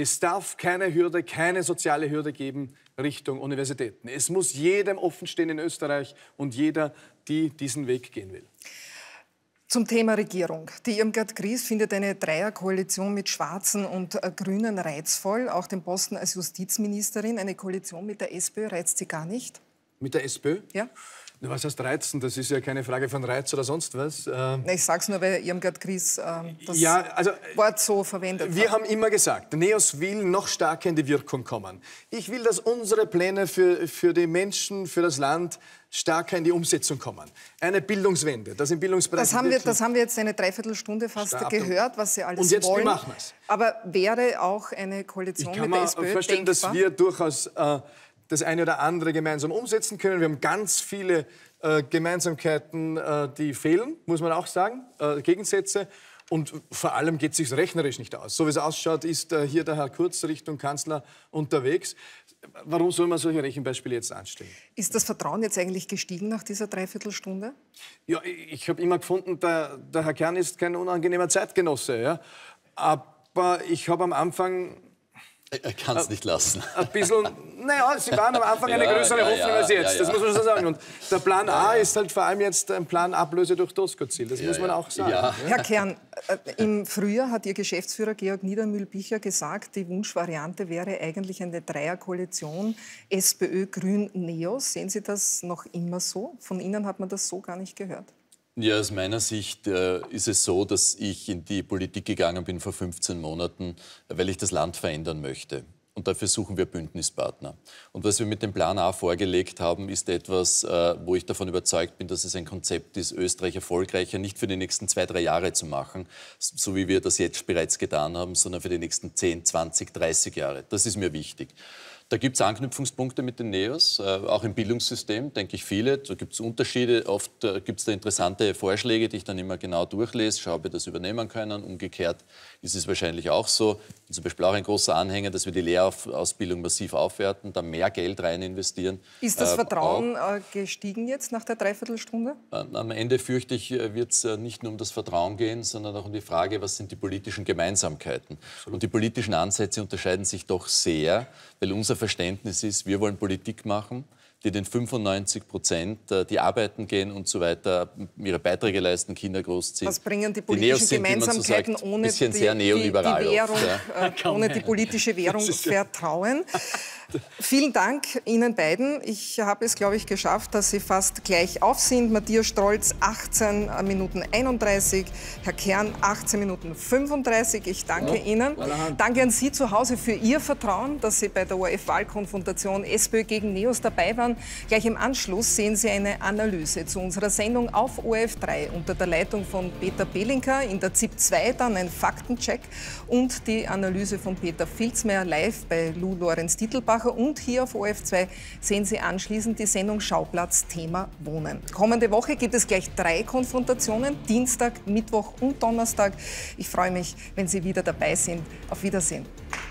Es darf keine Hürde, keine soziale Hürde geben Richtung Universitäten. Es muss jedem offenstehen in Österreich und jeder, die diesen Weg gehen will. Zum Thema Regierung. Die Irmgard Gries findet eine Dreierkoalition mit Schwarzen und äh, Grünen reizvoll. Auch den Posten als Justizministerin. Eine Koalition mit der SPÖ reizt sie gar nicht. Mit der SPÖ? Ja. Na, was heißt reizen? Das ist ja keine Frage von Reiz oder sonst was. Ähm Na, ich sag's nur, weil Irmgard Gries ähm, das ja, also, Wort so verwendet Wir hat. haben immer gesagt, Neos will noch stärker in die Wirkung kommen. Ich will, dass unsere Pläne für, für die Menschen, für das Land stärker in die Umsetzung kommen. Eine Bildungswende, das im Bildungsbereich... Das haben wir, das haben wir jetzt eine Dreiviertelstunde fast Start gehört, was Sie alles wollen. und jetzt machen wir es. Aber wäre auch eine Koalition mit der SPÖ Ich kann mir vorstellen, denkbar? dass wir durchaus... Äh, das eine oder andere gemeinsam umsetzen können. Wir haben ganz viele äh, Gemeinsamkeiten, äh, die fehlen, muss man auch sagen, äh, Gegensätze. Und vor allem geht es sich rechnerisch nicht aus. So wie es ausschaut, ist äh, hier der Herr Kurz Richtung Kanzler unterwegs. Warum soll man solche Rechenbeispiele jetzt anstellen? Ist das Vertrauen jetzt eigentlich gestiegen nach dieser Dreiviertelstunde? Ja, ich, ich habe immer gefunden, der, der Herr Kern ist kein unangenehmer Zeitgenosse. Ja? Aber ich habe am Anfang er kann es nicht lassen. Ein bisschen, naja, sie waren am Anfang eine größere ja, Hoffnung ja, als jetzt, ja, das muss man schon sagen. Und der Plan A ist halt vor allem jetzt ein Plan Ablöse durch Toskozil, das muss man auch sagen. Herr Kern, äh, im Frühjahr hat Ihr Geschäftsführer Georg Niedermühl-Bicher gesagt, die Wunschvariante wäre eigentlich eine Dreierkoalition SPÖ, Grün, Neos. Sehen Sie das noch immer so? Von Ihnen hat man das so gar nicht gehört. Ja, aus meiner Sicht äh, ist es so, dass ich in die Politik gegangen bin vor 15 Monaten, weil ich das Land verändern möchte. Und dafür suchen wir Bündnispartner. Und was wir mit dem Plan A vorgelegt haben, ist etwas, äh, wo ich davon überzeugt bin, dass es ein Konzept ist, Österreich erfolgreicher nicht für die nächsten zwei, drei Jahre zu machen, so wie wir das jetzt bereits getan haben, sondern für die nächsten 10, 20, 30 Jahre. Das ist mir wichtig. Da gibt es Anknüpfungspunkte mit den NEOS, äh, auch im Bildungssystem, denke ich viele. Da gibt es Unterschiede, oft äh, gibt es da interessante Vorschläge, die ich dann immer genau durchlese, schaue, ob wir das übernehmen können. Umgekehrt ist es wahrscheinlich auch so. Und zum Beispiel auch ein großer Anhänger, dass wir die Lehrausbildung massiv aufwerten, da mehr Geld rein investieren. Ist das äh, Vertrauen äh, gestiegen jetzt nach der Dreiviertelstunde? Ähm, am Ende fürchte ich, äh, wird es äh, nicht nur um das Vertrauen gehen, sondern auch um die Frage, was sind die politischen Gemeinsamkeiten. Und die politischen Ansätze unterscheiden sich doch sehr, weil unser Verständnis ist, wir wollen Politik machen die den 95 Prozent, äh, die arbeiten gehen und so weiter, ihre Beiträge leisten, Kinder großziehen. Was bringen die politischen die Gemeinsamkeiten so sagt, ohne, die, die, Währung, ja. Äh, ohne die politische Währung Vertrauen? Vielen Dank Ihnen beiden. Ich habe es, glaube ich, geschafft, dass Sie fast gleich auf sind. Matthias Strolz 18 Minuten 31, Herr Kern 18 Minuten 35. Ich danke ja, Ihnen. Danke an Sie zu Hause für Ihr Vertrauen, dass Sie bei der ORF-Wahlkonfrontation SPÖ gegen NEOS dabei waren. Gleich im Anschluss sehen Sie eine Analyse zu unserer Sendung auf ORF3 unter der Leitung von Peter Belinker. In der ZIP 2 dann ein Faktencheck und die Analyse von Peter Filzmeier live bei Lou Lorenz Titelbach. Schumacher und hier auf OF2 sehen Sie anschließend die Sendung Schauplatz Thema Wohnen. Kommende Woche gibt es gleich drei Konfrontationen, Dienstag, Mittwoch und Donnerstag. Ich freue mich, wenn Sie wieder dabei sind. Auf Wiedersehen.